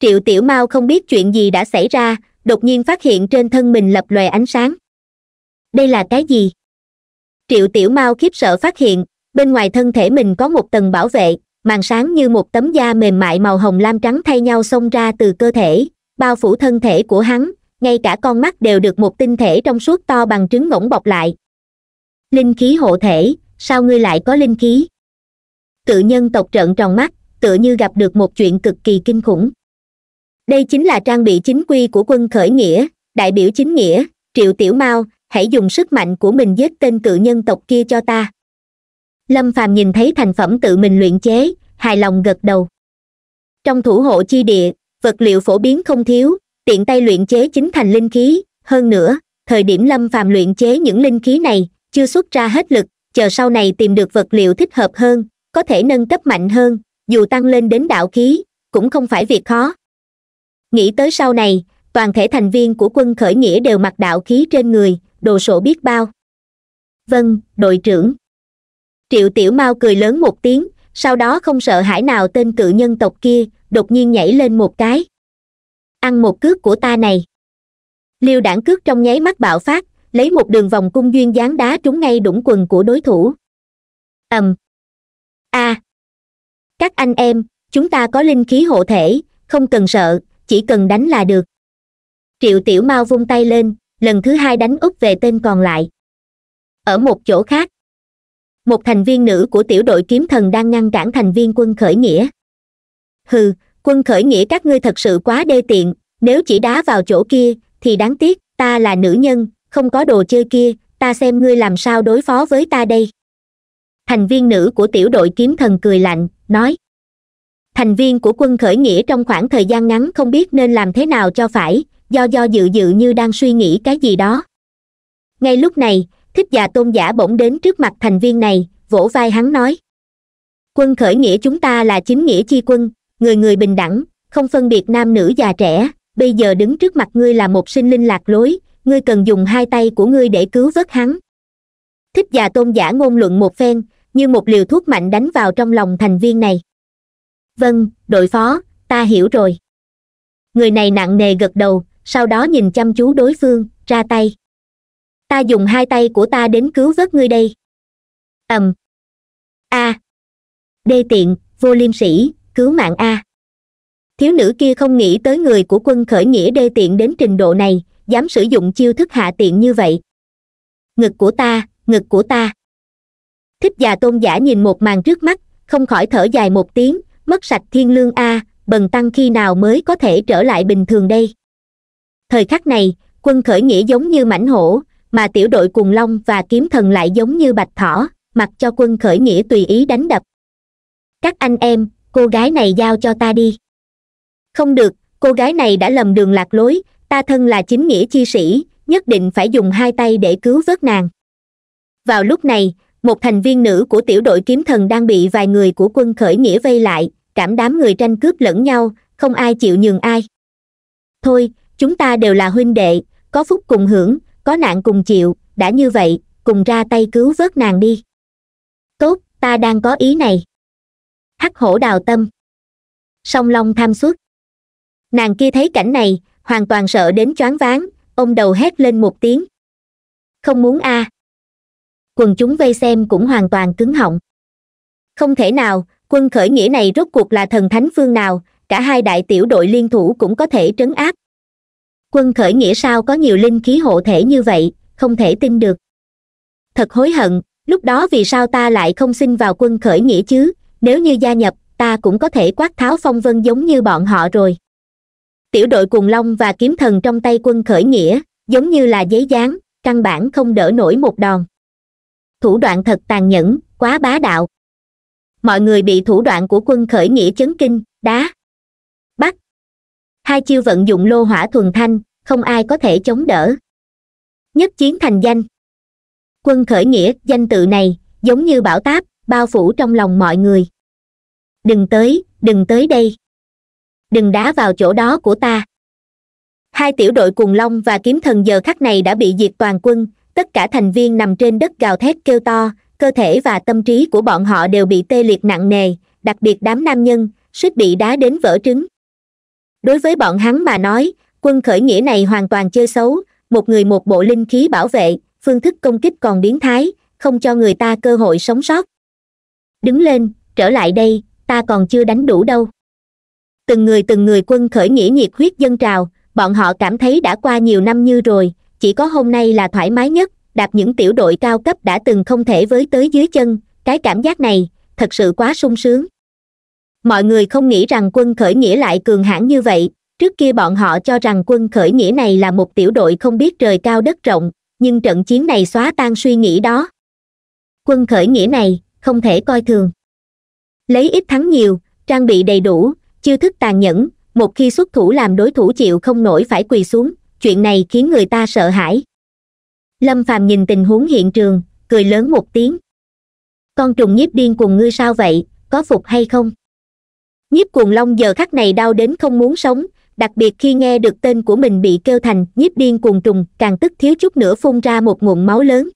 triệu tiểu mao không biết chuyện gì đã xảy ra đột nhiên phát hiện trên thân mình lập lòe ánh sáng đây là cái gì triệu tiểu mao khiếp sợ phát hiện bên ngoài thân thể mình có một tầng bảo vệ màn sáng như một tấm da mềm mại màu hồng lam trắng thay nhau xông ra từ cơ thể bao phủ thân thể của hắn ngay cả con mắt đều được một tinh thể trong suốt to bằng trứng ngỗng bọc lại linh khí hộ thể sao ngươi lại có linh khí cự nhân tộc trợn tròn mắt tựa như gặp được một chuyện cực kỳ kinh khủng đây chính là trang bị chính quy của quân khởi nghĩa đại biểu chính nghĩa triệu tiểu mau hãy dùng sức mạnh của mình giết tên cự nhân tộc kia cho ta lâm phàm nhìn thấy thành phẩm tự mình luyện chế hài lòng gật đầu trong thủ hộ chi địa vật liệu phổ biến không thiếu tiện tay luyện chế chính thành linh khí hơn nữa thời điểm lâm phàm luyện chế những linh khí này chưa xuất ra hết lực chờ sau này tìm được vật liệu thích hợp hơn có thể nâng cấp mạnh hơn dù tăng lên đến đạo khí cũng không phải việc khó nghĩ tới sau này toàn thể thành viên của quân khởi nghĩa đều mặc đạo khí trên người đồ sộ biết bao vâng đội trưởng triệu tiểu mau cười lớn một tiếng sau đó không sợ hãi nào tên cự nhân tộc kia đột nhiên nhảy lên một cái ăn một cước của ta này liêu đảng cước trong nháy mắt bạo phát lấy một đường vòng cung duyên dáng đá trúng ngay đũng quần của đối thủ ầm a à. các anh em chúng ta có linh khí hộ thể không cần sợ chỉ cần đánh là được triệu tiểu mau vung tay lên lần thứ hai đánh úp về tên còn lại ở một chỗ khác một thành viên nữ của tiểu đội kiếm thần đang ngăn cản thành viên quân khởi nghĩa hừ quân khởi nghĩa các ngươi thật sự quá đê tiện nếu chỉ đá vào chỗ kia thì đáng tiếc ta là nữ nhân không có đồ chơi kia ta xem ngươi làm sao đối phó với ta đây thành viên nữ của tiểu đội kiếm thần cười lạnh nói thành viên của quân khởi nghĩa trong khoảng thời gian ngắn không biết nên làm thế nào cho phải do do dự dự như đang suy nghĩ cái gì đó ngay lúc này thích già tôn giả bỗng đến trước mặt thành viên này vỗ vai hắn nói quân khởi nghĩa chúng ta là chính nghĩa chi quân người người bình đẳng không phân biệt nam nữ già trẻ bây giờ đứng trước mặt ngươi là một sinh linh lạc lối ngươi cần dùng hai tay của ngươi để cứu vớt hắn thích già tôn giả ngôn luận một phen như một liều thuốc mạnh đánh vào trong lòng thành viên này vâng đội phó ta hiểu rồi người này nặng nề gật đầu sau đó nhìn chăm chú đối phương ra tay ta dùng hai tay của ta đến cứu vớt ngươi đây ầm um. a đê tiện vô liêm sĩ cứu mạng a thiếu nữ kia không nghĩ tới người của quân khởi nghĩa đê tiện đến trình độ này dám sử dụng chiêu thức hạ tiện như vậy ngực của ta ngực của ta thích già tôn giả nhìn một màn trước mắt không khỏi thở dài một tiếng mất sạch thiên lương a bần tăng khi nào mới có thể trở lại bình thường đây thời khắc này quân khởi nghĩa giống như mãnh hổ mà tiểu đội cùng long và kiếm thần lại giống như bạch thỏ mặc cho quân khởi nghĩa tùy ý đánh đập các anh em cô gái này giao cho ta đi không được cô gái này đã lầm đường lạc lối ta thân là chính nghĩa chi sĩ nhất định phải dùng hai tay để cứu vớt nàng vào lúc này một thành viên nữ của tiểu đội kiếm thần đang bị vài người của quân khởi nghĩa vây lại cảm đám người tranh cướp lẫn nhau không ai chịu nhường ai thôi chúng ta đều là huynh đệ có phúc cùng hưởng có nạn cùng chịu đã như vậy cùng ra tay cứu vớt nàng đi tốt ta đang có ý này hắc hổ đào tâm song long tham Suốt. nàng kia thấy cảnh này hoàn toàn sợ đến choáng váng ông đầu hét lên một tiếng không muốn a à quần chúng vây xem cũng hoàn toàn cứng họng không thể nào quân khởi nghĩa này rốt cuộc là thần thánh phương nào cả hai đại tiểu đội liên thủ cũng có thể trấn áp quân khởi nghĩa sao có nhiều linh khí hộ thể như vậy không thể tin được thật hối hận lúc đó vì sao ta lại không xin vào quân khởi nghĩa chứ nếu như gia nhập ta cũng có thể quát tháo phong vân giống như bọn họ rồi tiểu đội cuồng long và kiếm thần trong tay quân khởi nghĩa giống như là giấy dán căn bản không đỡ nổi một đòn thủ đoạn thật tàn nhẫn quá bá đạo mọi người bị thủ đoạn của quân khởi nghĩa chấn kinh đá bắt hai chiêu vận dụng lô hỏa thuần thanh không ai có thể chống đỡ nhất chiến thành danh quân khởi nghĩa danh tự này giống như bão táp bao phủ trong lòng mọi người đừng tới đừng tới đây đừng đá vào chỗ đó của ta hai tiểu đội cùng long và kiếm thần giờ khắc này đã bị diệt toàn quân tất cả thành viên nằm trên đất gào thét kêu to cơ thể và tâm trí của bọn họ đều bị tê liệt nặng nề đặc biệt đám nam nhân suýt bị đá đến vỡ trứng đối với bọn hắn mà nói quân khởi nghĩa này hoàn toàn chơi xấu một người một bộ linh khí bảo vệ phương thức công kích còn biến thái không cho người ta cơ hội sống sót đứng lên trở lại đây ta còn chưa đánh đủ đâu từng người từng người quân khởi nghĩa nhiệt huyết dân trào bọn họ cảm thấy đã qua nhiều năm như rồi chỉ có hôm nay là thoải mái nhất đạp những tiểu đội cao cấp đã từng không thể với tới dưới chân cái cảm giác này thật sự quá sung sướng mọi người không nghĩ rằng quân khởi nghĩa lại cường hãn như vậy trước kia bọn họ cho rằng quân khởi nghĩa này là một tiểu đội không biết trời cao đất rộng nhưng trận chiến này xóa tan suy nghĩ đó quân khởi nghĩa này không thể coi thường lấy ít thắng nhiều trang bị đầy đủ chiêu thức tàn nhẫn một khi xuất thủ làm đối thủ chịu không nổi phải quỳ xuống chuyện này khiến người ta sợ hãi lâm phàm nhìn tình huống hiện trường cười lớn một tiếng con trùng nhiếp điên cùng ngươi sao vậy có phục hay không nhiếp cuồng long giờ khắc này đau đến không muốn sống đặc biệt khi nghe được tên của mình bị kêu thành nhiếp điên cuồng trùng càng tức thiếu chút nữa phun ra một nguồn máu lớn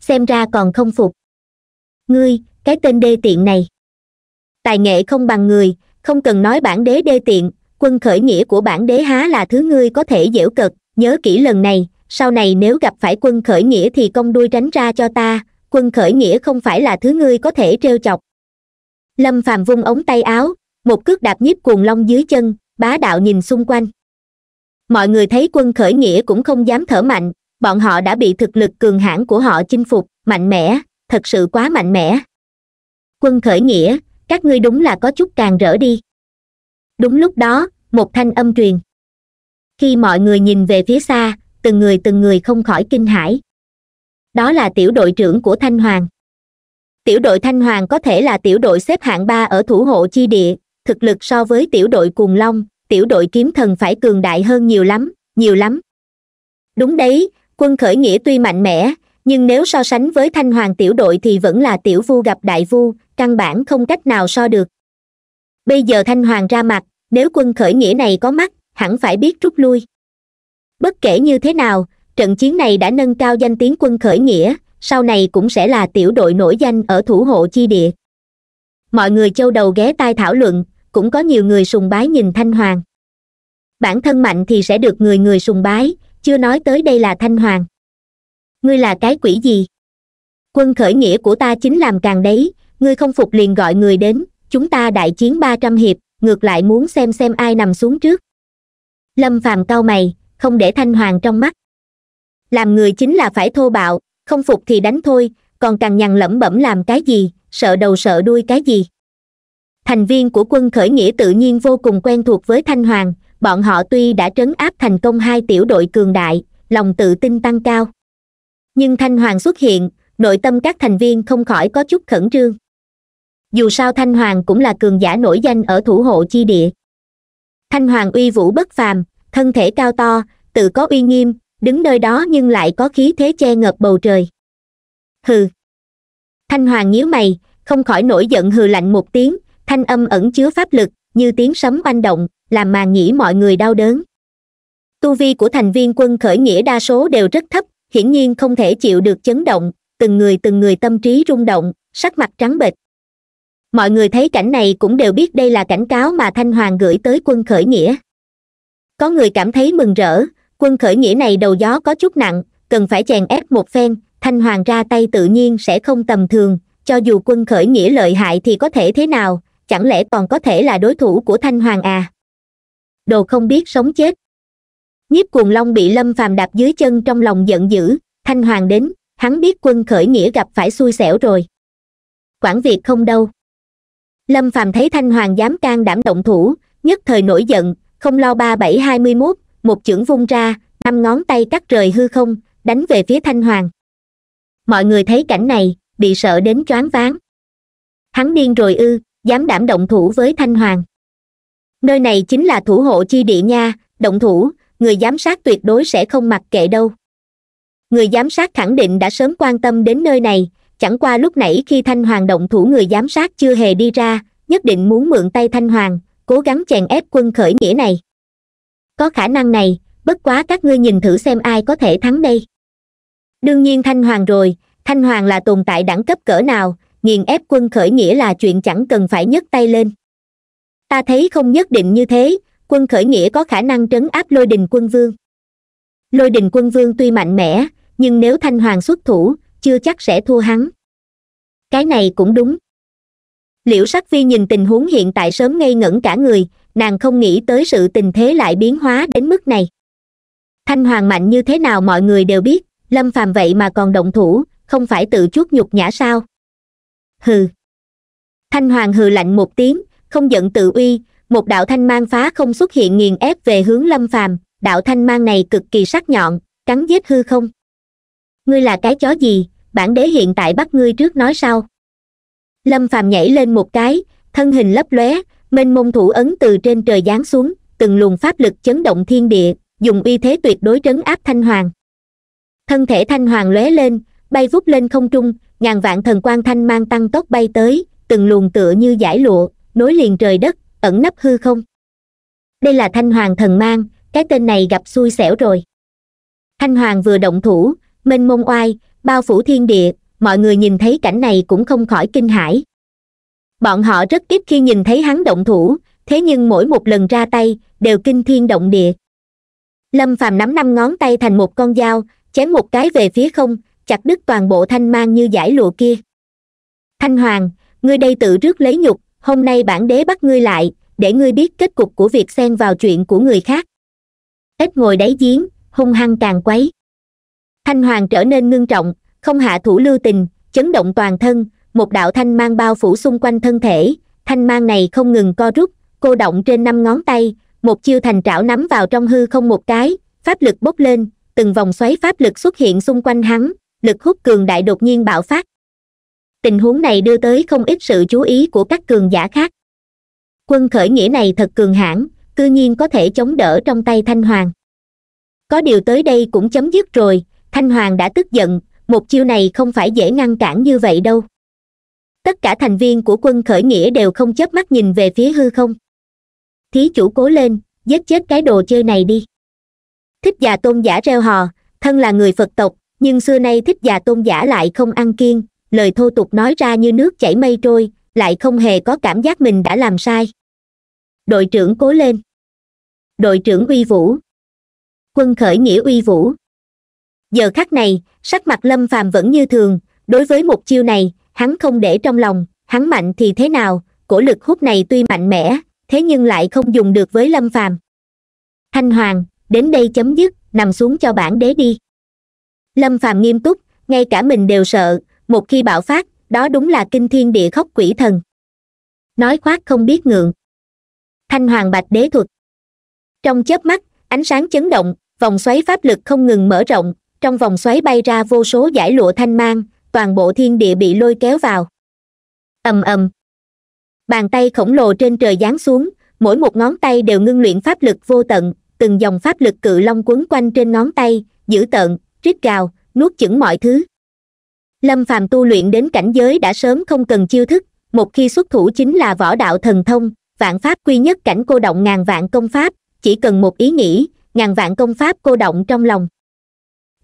xem ra còn không phục ngươi cái tên đê tiện này tài nghệ không bằng người không cần nói bản đế đê tiện quân khởi nghĩa của bản đế há là thứ ngươi có thể dễu cợt nhớ kỹ lần này sau này nếu gặp phải quân khởi nghĩa thì công đuôi tránh ra cho ta quân khởi nghĩa không phải là thứ ngươi có thể trêu chọc lâm phàm vung ống tay áo một cước đạp nhiếp cuồng long dưới chân bá đạo nhìn xung quanh mọi người thấy quân khởi nghĩa cũng không dám thở mạnh bọn họ đã bị thực lực cường hãn của họ chinh phục mạnh mẽ thật sự quá mạnh mẽ quân khởi nghĩa các ngươi đúng là có chút càng rỡ đi đúng lúc đó một thanh âm truyền khi mọi người nhìn về phía xa từng người từng người không khỏi kinh hãi đó là tiểu đội trưởng của thanh hoàng tiểu đội thanh hoàng có thể là tiểu đội xếp hạng ba ở thủ hộ chi địa thực lực so với tiểu đội cuồng long tiểu đội kiếm thần phải cường đại hơn nhiều lắm nhiều lắm đúng đấy quân khởi nghĩa tuy mạnh mẽ nhưng nếu so sánh với thanh hoàng tiểu đội thì vẫn là tiểu vu gặp đại vu căn bản không cách nào so được bây giờ thanh hoàng ra mặt nếu quân khởi nghĩa này có mắt hẳn phải biết rút lui bất kể như thế nào trận chiến này đã nâng cao danh tiếng quân khởi nghĩa sau này cũng sẽ là tiểu đội nổi danh ở thủ hộ chi địa mọi người châu đầu ghé tai thảo luận cũng có nhiều người sùng bái nhìn thanh hoàng bản thân mạnh thì sẽ được người người sùng bái chưa nói tới đây là thanh hoàng ngươi là cái quỷ gì quân khởi nghĩa của ta chính làm càng đấy ngươi không phục liền gọi người đến chúng ta đại chiến ba trăm hiệp ngược lại muốn xem xem ai nằm xuống trước lâm phàm cao mày không để thanh hoàng trong mắt làm người chính là phải thô bạo không phục thì đánh thôi còn càng nhằn lẩm bẩm làm cái gì sợ đầu sợ đuôi cái gì thành viên của quân khởi nghĩa tự nhiên vô cùng quen thuộc với thanh hoàng bọn họ tuy đã trấn áp thành công hai tiểu đội cường đại lòng tự tin tăng cao nhưng thanh hoàng xuất hiện nội tâm các thành viên không khỏi có chút khẩn trương dù sao thanh hoàng cũng là cường giả nổi danh ở thủ hộ chi địa thanh hoàng uy vũ bất phàm thân thể cao to tự có uy nghiêm đứng nơi đó nhưng lại có khí thế che ngập bầu trời hừ thanh hoàng nhíu mày không khỏi nổi giận hừ lạnh một tiếng thanh âm ẩn chứa pháp lực như tiếng sấm oanh động làm mà nghĩ mọi người đau đớn tu vi của thành viên quân khởi nghĩa đa số đều rất thấp hiển nhiên không thể chịu được chấn động từng người từng người tâm trí rung động sắc mặt trắng bệch mọi người thấy cảnh này cũng đều biết đây là cảnh cáo mà thanh hoàng gửi tới quân khởi nghĩa có người cảm thấy mừng rỡ quân khởi nghĩa này đầu gió có chút nặng cần phải chèn ép một phen thanh hoàng ra tay tự nhiên sẽ không tầm thường cho dù quân khởi nghĩa lợi hại thì có thể thế nào chẳng lẽ còn có thể là đối thủ của thanh hoàng à đồ không biết sống chết nhiếp cuồng long bị lâm phàm đạp dưới chân trong lòng giận dữ thanh hoàng đến hắn biết quân khởi nghĩa gặp phải xui xẻo rồi quản việc không đâu lâm phàm thấy thanh hoàng dám can đảm động thủ nhất thời nổi giận không lo ba bảy hai mươi mốt một chưởng vung ra năm ngón tay cắt rời hư không đánh về phía thanh hoàng mọi người thấy cảnh này bị sợ đến choáng váng hắn điên rồi ư dám đảm động thủ với thanh hoàng nơi này chính là thủ hộ chi địa nha động thủ người giám sát tuyệt đối sẽ không mặc kệ đâu người giám sát khẳng định đã sớm quan tâm đến nơi này chẳng qua lúc nãy khi thanh hoàng động thủ người giám sát chưa hề đi ra nhất định muốn mượn tay thanh hoàng cố gắng chèn ép quân khởi nghĩa này có khả năng này bất quá các ngươi nhìn thử xem ai có thể thắng đây đương nhiên thanh hoàng rồi thanh hoàng là tồn tại đẳng cấp cỡ nào nghiền ép quân khởi nghĩa là chuyện chẳng cần phải nhấc tay lên ta thấy không nhất định như thế quân khởi nghĩa có khả năng trấn áp lôi đình quân vương lôi đình quân vương tuy mạnh mẽ nhưng nếu thanh hoàng xuất thủ chưa chắc sẽ thua hắn cái này cũng đúng liễu sắc phi nhìn tình huống hiện tại sớm ngây ngẩn cả người nàng không nghĩ tới sự tình thế lại biến hóa đến mức này thanh hoàng mạnh như thế nào mọi người đều biết lâm phàm vậy mà còn động thủ không phải tự chuốc nhục nhã sao hừ thanh hoàng hừ lạnh một tiếng không giận tự uy một đạo thanh mang phá không xuất hiện nghiền ép về hướng lâm phàm đạo thanh mang này cực kỳ sắc nhọn cắn giết hư không ngươi là cái chó gì bản đế hiện tại bắt ngươi trước nói sau lâm phàm nhảy lên một cái thân hình lấp lóe mênh mông thủ ấn từ trên trời giáng xuống từng luồng pháp lực chấn động thiên địa dùng uy thế tuyệt đối trấn áp thanh hoàng thân thể thanh hoàng lóe lên bay vút lên không trung ngàn vạn thần quan thanh mang tăng tốc bay tới từng luồng tựa như giải lụa nối liền trời đất ẩn nấp hư không đây là thanh hoàng thần mang cái tên này gặp xui xẻo rồi thanh hoàng vừa động thủ mênh mông oai bao phủ thiên địa mọi người nhìn thấy cảnh này cũng không khỏi kinh hãi bọn họ rất ít khi nhìn thấy hắn động thủ thế nhưng mỗi một lần ra tay đều kinh thiên động địa lâm phàm nắm năm ngón tay thành một con dao chém một cái về phía không chặt đứt toàn bộ thanh mang như giải lụa kia thanh hoàng ngươi đây tự rước lấy nhục hôm nay bản đế bắt ngươi lại để ngươi biết kết cục của việc xen vào chuyện của người khác ít ngồi đáy giếng hung hăng càng quấy thanh hoàng trở nên ngưng trọng không hạ thủ lưu tình chấn động toàn thân một đạo thanh mang bao phủ xung quanh thân thể thanh mang này không ngừng co rút cô động trên năm ngón tay một chiêu thành trảo nắm vào trong hư không một cái pháp lực bốc lên từng vòng xoáy pháp lực xuất hiện xung quanh hắn lực hút cường đại đột nhiên bạo phát tình huống này đưa tới không ít sự chú ý của các cường giả khác quân khởi nghĩa này thật cường hãn cư nhiên có thể chống đỡ trong tay thanh hoàng có điều tới đây cũng chấm dứt rồi thanh hoàng đã tức giận một chiêu này không phải dễ ngăn cản như vậy đâu tất cả thành viên của quân khởi nghĩa đều không chớp mắt nhìn về phía hư không thí chủ cố lên giết chết cái đồ chơi này đi thích già tôn giả reo hò thân là người phật tộc nhưng xưa nay thích già tôn giả lại không ăn kiêng lời thô tục nói ra như nước chảy mây trôi lại không hề có cảm giác mình đã làm sai đội trưởng cố lên đội trưởng uy vũ quân khởi nghĩa uy vũ giờ khắc này sắc mặt lâm phàm vẫn như thường đối với một chiêu này hắn không để trong lòng hắn mạnh thì thế nào cổ lực hút này tuy mạnh mẽ thế nhưng lại không dùng được với lâm phàm thanh hoàng đến đây chấm dứt nằm xuống cho bản đế đi lâm phàm nghiêm túc ngay cả mình đều sợ một khi bạo phát đó đúng là kinh thiên địa khóc quỷ thần nói khoác không biết ngượng thanh hoàng bạch đế thuật trong chớp mắt ánh sáng chấn động vòng xoáy pháp lực không ngừng mở rộng trong vòng xoáy bay ra vô số giải lụa thanh mang toàn bộ thiên địa bị lôi kéo vào ầm ầm bàn tay khổng lồ trên trời giáng xuống mỗi một ngón tay đều ngưng luyện pháp lực vô tận từng dòng pháp lực cự long quấn quanh trên ngón tay giữ tận rít gào nuốt chửng mọi thứ lâm phàm tu luyện đến cảnh giới đã sớm không cần chiêu thức một khi xuất thủ chính là võ đạo thần thông vạn pháp quy nhất cảnh cô động ngàn vạn công pháp chỉ cần một ý nghĩ ngàn vạn công pháp cô động trong lòng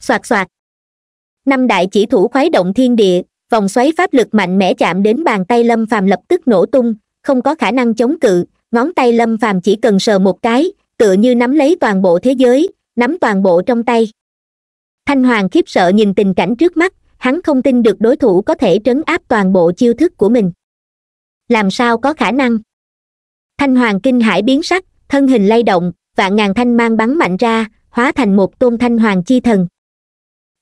xoạt xoạt năm đại chỉ thủ khoái động thiên địa vòng xoáy pháp lực mạnh mẽ chạm đến bàn tay lâm phàm lập tức nổ tung không có khả năng chống cự ngón tay lâm phàm chỉ cần sờ một cái tựa như nắm lấy toàn bộ thế giới nắm toàn bộ trong tay thanh hoàng khiếp sợ nhìn tình cảnh trước mắt hắn không tin được đối thủ có thể trấn áp toàn bộ chiêu thức của mình làm sao có khả năng thanh hoàng kinh hãi biến sắc thân hình lay động vạn ngàn thanh mang bắn mạnh ra hóa thành một tôn thanh hoàng chi thần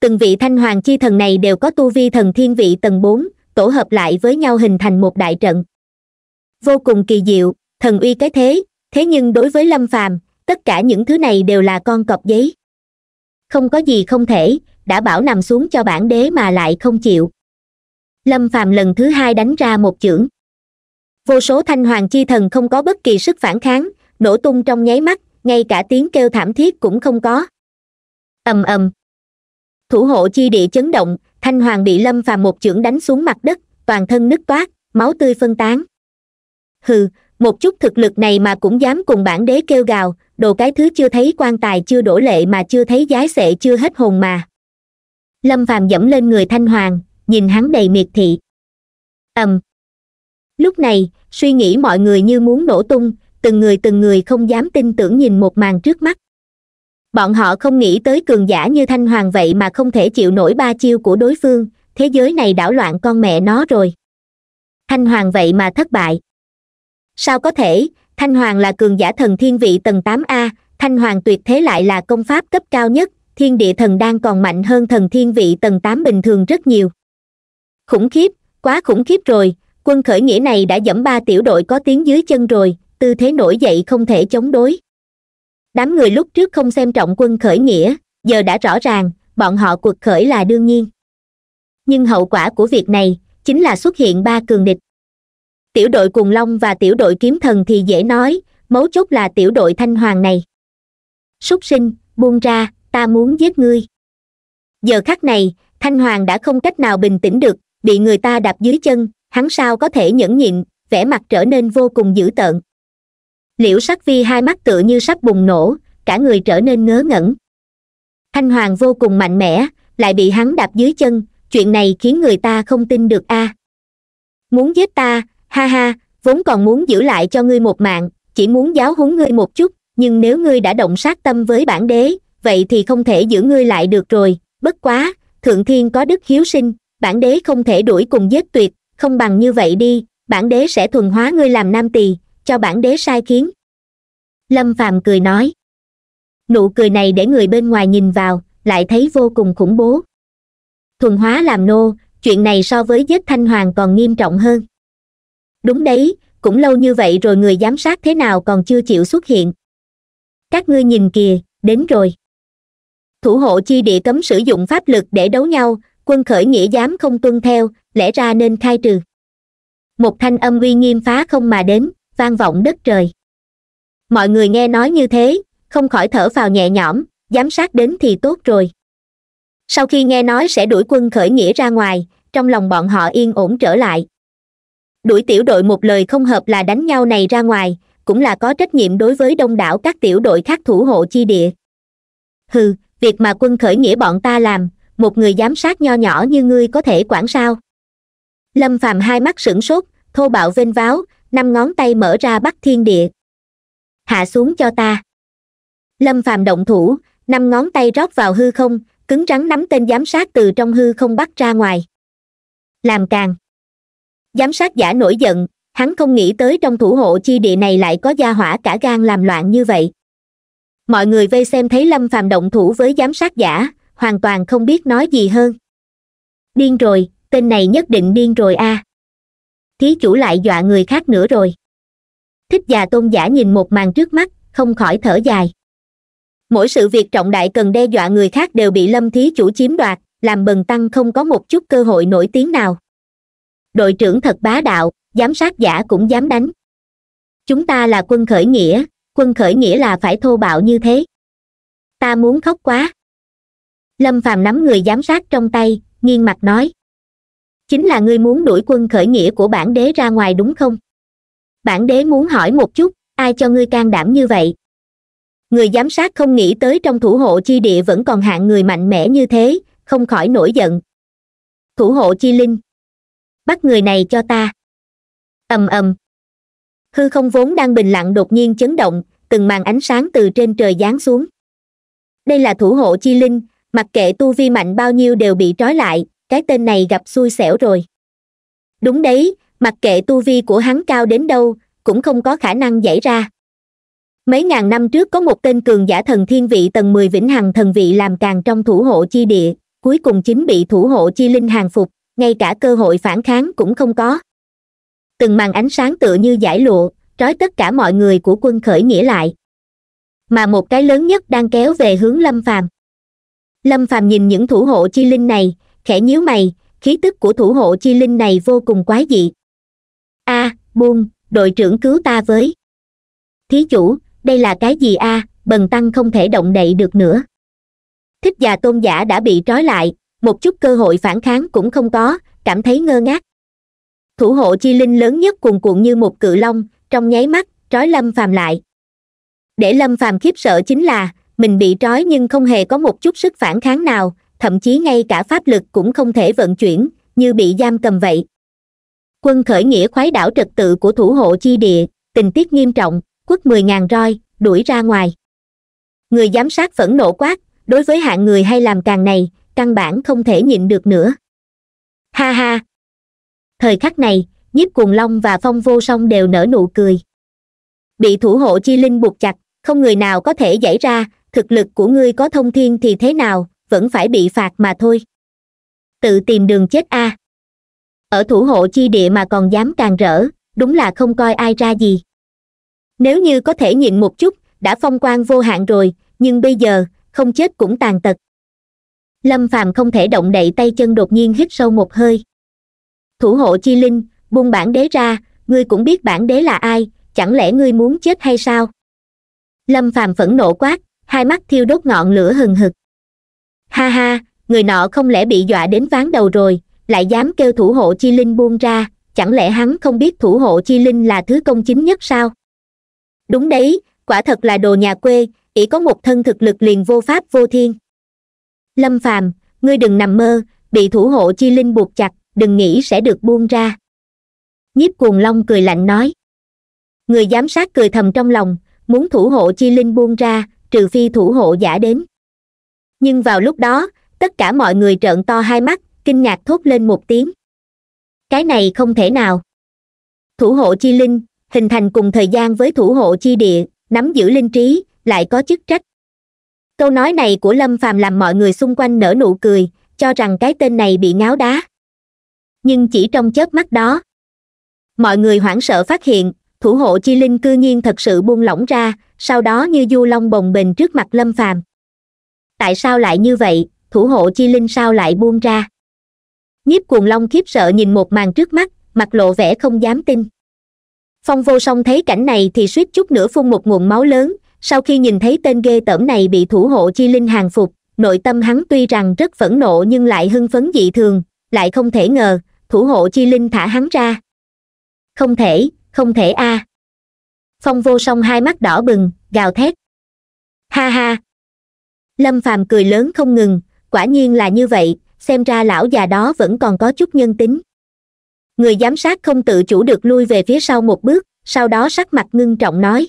từng vị thanh hoàng chi thần này đều có tu vi thần thiên vị tầng bốn tổ hợp lại với nhau hình thành một đại trận vô cùng kỳ diệu thần uy cái thế thế nhưng đối với lâm phàm tất cả những thứ này đều là con cọp giấy không có gì không thể đã bảo nằm xuống cho bản đế mà lại không chịu lâm phàm lần thứ hai đánh ra một chưởng vô số thanh hoàng chi thần không có bất kỳ sức phản kháng nổ tung trong nháy mắt ngay cả tiếng kêu thảm thiết cũng không có ầm ầm thủ hộ chi địa chấn động thanh hoàng bị lâm phàm một chưởng đánh xuống mặt đất toàn thân nứt toát máu tươi phân tán hừ một chút thực lực này mà cũng dám cùng bản đế kêu gào đồ cái thứ chưa thấy quan tài chưa đổ lệ mà chưa thấy giái sệ chưa hết hồn mà lâm phàm dẫm lên người thanh hoàng nhìn hắn đầy miệt thị ầm um. lúc này suy nghĩ mọi người như muốn nổ tung từng người từng người không dám tin tưởng nhìn một màn trước mắt bọn họ không nghĩ tới cường giả như thanh hoàng vậy mà không thể chịu nổi ba chiêu của đối phương thế giới này đảo loạn con mẹ nó rồi thanh hoàng vậy mà thất bại sao có thể thanh hoàng là cường giả thần thiên vị tầng tám a thanh hoàng tuyệt thế lại là công pháp cấp cao nhất thiên địa thần đang còn mạnh hơn thần thiên vị tầng tám bình thường rất nhiều khủng khiếp quá khủng khiếp rồi quân khởi nghĩa này đã dẫm ba tiểu đội có tiếng dưới chân rồi tư thế nổi dậy không thể chống đối đám người lúc trước không xem trọng quân khởi nghĩa giờ đã rõ ràng bọn họ cuộc khởi là đương nhiên nhưng hậu quả của việc này chính là xuất hiện ba cường địch tiểu đội cùng long và tiểu đội kiếm thần thì dễ nói mấu chốt là tiểu đội thanh hoàng này súc sinh buông ra ta muốn giết ngươi giờ khắc này thanh hoàng đã không cách nào bình tĩnh được bị người ta đạp dưới chân hắn sao có thể nhẫn nhịn vẻ mặt trở nên vô cùng dữ tợn liễu sắc vi hai mắt tựa như sắp bùng nổ cả người trở nên ngớ ngẩn thanh hoàng vô cùng mạnh mẽ lại bị hắn đạp dưới chân chuyện này khiến người ta không tin được a à. muốn giết ta ha ha vốn còn muốn giữ lại cho ngươi một mạng chỉ muốn giáo huấn ngươi một chút nhưng nếu ngươi đã động sát tâm với bản đế vậy thì không thể giữ ngươi lại được rồi bất quá thượng thiên có đức hiếu sinh bản đế không thể đuổi cùng giết tuyệt không bằng như vậy đi bản đế sẽ thuần hóa ngươi làm nam tỳ cho bản đế sai khiến lâm phàm cười nói nụ cười này để người bên ngoài nhìn vào lại thấy vô cùng khủng bố thuần hóa làm nô chuyện này so với giết thanh hoàng còn nghiêm trọng hơn đúng đấy cũng lâu như vậy rồi người giám sát thế nào còn chưa chịu xuất hiện các ngươi nhìn kìa đến rồi thủ hộ chi địa cấm sử dụng pháp lực để đấu nhau quân khởi nghĩa dám không tuân theo lẽ ra nên khai trừ một thanh âm uy nghiêm phá không mà đến vang vọng đất trời mọi người nghe nói như thế không khỏi thở phào nhẹ nhõm giám sát đến thì tốt rồi sau khi nghe nói sẽ đuổi quân khởi nghĩa ra ngoài trong lòng bọn họ yên ổn trở lại đuổi tiểu đội một lời không hợp là đánh nhau này ra ngoài cũng là có trách nhiệm đối với đông đảo các tiểu đội khác thủ hộ chi địa hừ việc mà quân khởi nghĩa bọn ta làm một người giám sát nho nhỏ như ngươi có thể quản sao lâm phàm hai mắt sửng sốt thô bạo vênh váo năm ngón tay mở ra bắt thiên địa hạ xuống cho ta lâm phàm động thủ năm ngón tay rót vào hư không cứng rắn nắm tên giám sát từ trong hư không bắt ra ngoài làm càng giám sát giả nổi giận hắn không nghĩ tới trong thủ hộ chi địa này lại có gia hỏa cả gan làm loạn như vậy mọi người vây xem thấy lâm phàm động thủ với giám sát giả hoàn toàn không biết nói gì hơn điên rồi tên này nhất định điên rồi a à thí chủ lại dọa người khác nữa rồi thích già tôn giả nhìn một màn trước mắt không khỏi thở dài mỗi sự việc trọng đại cần đe dọa người khác đều bị lâm thí chủ chiếm đoạt làm bần tăng không có một chút cơ hội nổi tiếng nào đội trưởng thật bá đạo giám sát giả cũng dám đánh chúng ta là quân khởi nghĩa quân khởi nghĩa là phải thô bạo như thế ta muốn khóc quá lâm phàm nắm người giám sát trong tay nghiêng mặt nói chính là ngươi muốn đuổi quân khởi nghĩa của bản đế ra ngoài đúng không bản đế muốn hỏi một chút ai cho ngươi can đảm như vậy người giám sát không nghĩ tới trong thủ hộ chi địa vẫn còn hạng người mạnh mẽ như thế không khỏi nổi giận thủ hộ chi linh bắt người này cho ta ầm ầm hư không vốn đang bình lặng đột nhiên chấn động từng màn ánh sáng từ trên trời giáng xuống đây là thủ hộ chi linh mặc kệ tu vi mạnh bao nhiêu đều bị trói lại cái tên này gặp xui xẻo rồi đúng đấy mặc kệ tu vi của hắn cao đến đâu cũng không có khả năng giải ra mấy ngàn năm trước có một tên cường giả thần thiên vị tầng mười vĩnh hằng thần vị làm càng trong thủ hộ chi địa cuối cùng chính bị thủ hộ chi linh hàng phục ngay cả cơ hội phản kháng cũng không có từng màn ánh sáng tựa như giải lụa trói tất cả mọi người của quân khởi nghĩa lại mà một cái lớn nhất đang kéo về hướng lâm phàm lâm phàm nhìn những thủ hộ chi linh này khẽ nhíu mày khí tức của thủ hộ chi linh này vô cùng quái dị a à, buông đội trưởng cứu ta với thí chủ đây là cái gì a à, bần tăng không thể động đậy được nữa thích già tôn giả đã bị trói lại một chút cơ hội phản kháng cũng không có cảm thấy ngơ ngác thủ hộ chi linh lớn nhất cuồn cuộn như một cự long trong nháy mắt trói lâm phàm lại để lâm phàm khiếp sợ chính là mình bị trói nhưng không hề có một chút sức phản kháng nào thậm chí ngay cả pháp lực cũng không thể vận chuyển như bị giam cầm vậy quân khởi nghĩa khoái đảo trật tự của thủ hộ chi địa tình tiết nghiêm trọng quất mười ngàn roi đuổi ra ngoài người giám sát phẫn nộ quát đối với hạng người hay làm càng này căn bản không thể nhịn được nữa ha ha thời khắc này nhiếp cuồng long và phong vô song đều nở nụ cười bị thủ hộ chi linh buộc chặt không người nào có thể giải ra thực lực của ngươi có thông thiên thì thế nào vẫn phải bị phạt mà thôi tự tìm đường chết a à. ở thủ hộ chi địa mà còn dám càng rỡ đúng là không coi ai ra gì nếu như có thể nhịn một chút đã phong quan vô hạn rồi nhưng bây giờ không chết cũng tàn tật lâm phàm không thể động đậy tay chân đột nhiên hít sâu một hơi thủ hộ chi linh buông bản đế ra ngươi cũng biết bản đế là ai chẳng lẽ ngươi muốn chết hay sao lâm phàm phẫn nộ quát hai mắt thiêu đốt ngọn lửa hừng hực ha ha người nọ không lẽ bị dọa đến ván đầu rồi lại dám kêu thủ hộ chi linh buông ra chẳng lẽ hắn không biết thủ hộ chi linh là thứ công chính nhất sao đúng đấy quả thật là đồ nhà quê chỉ có một thân thực lực liền vô pháp vô thiên lâm phàm ngươi đừng nằm mơ bị thủ hộ chi linh buộc chặt đừng nghĩ sẽ được buông ra nhiếp cuồng long cười lạnh nói người giám sát cười thầm trong lòng muốn thủ hộ chi linh buông ra trừ phi thủ hộ giả đến nhưng vào lúc đó tất cả mọi người trợn to hai mắt kinh ngạc thốt lên một tiếng cái này không thể nào thủ hộ chi linh hình thành cùng thời gian với thủ hộ chi địa nắm giữ linh trí lại có chức trách câu nói này của lâm phàm làm mọi người xung quanh nở nụ cười cho rằng cái tên này bị ngáo đá nhưng chỉ trong chớp mắt đó mọi người hoảng sợ phát hiện thủ hộ chi linh cư nhiên thật sự buông lỏng ra sau đó như du long bồng bình trước mặt lâm phàm tại sao lại như vậy thủ hộ chi linh sao lại buông ra nhiếp cuồng long khiếp sợ nhìn một màn trước mắt mặt lộ vẻ không dám tin phong vô song thấy cảnh này thì suýt chút nữa phun một nguồn máu lớn sau khi nhìn thấy tên ghê tởm này bị thủ hộ chi linh hàng phục nội tâm hắn tuy rằng rất phẫn nộ nhưng lại hưng phấn dị thường lại không thể ngờ thủ hộ chi linh thả hắn ra không thể không thể a à. phong vô song hai mắt đỏ bừng gào thét ha ha lâm phàm cười lớn không ngừng quả nhiên là như vậy xem ra lão già đó vẫn còn có chút nhân tính người giám sát không tự chủ được lui về phía sau một bước sau đó sắc mặt ngưng trọng nói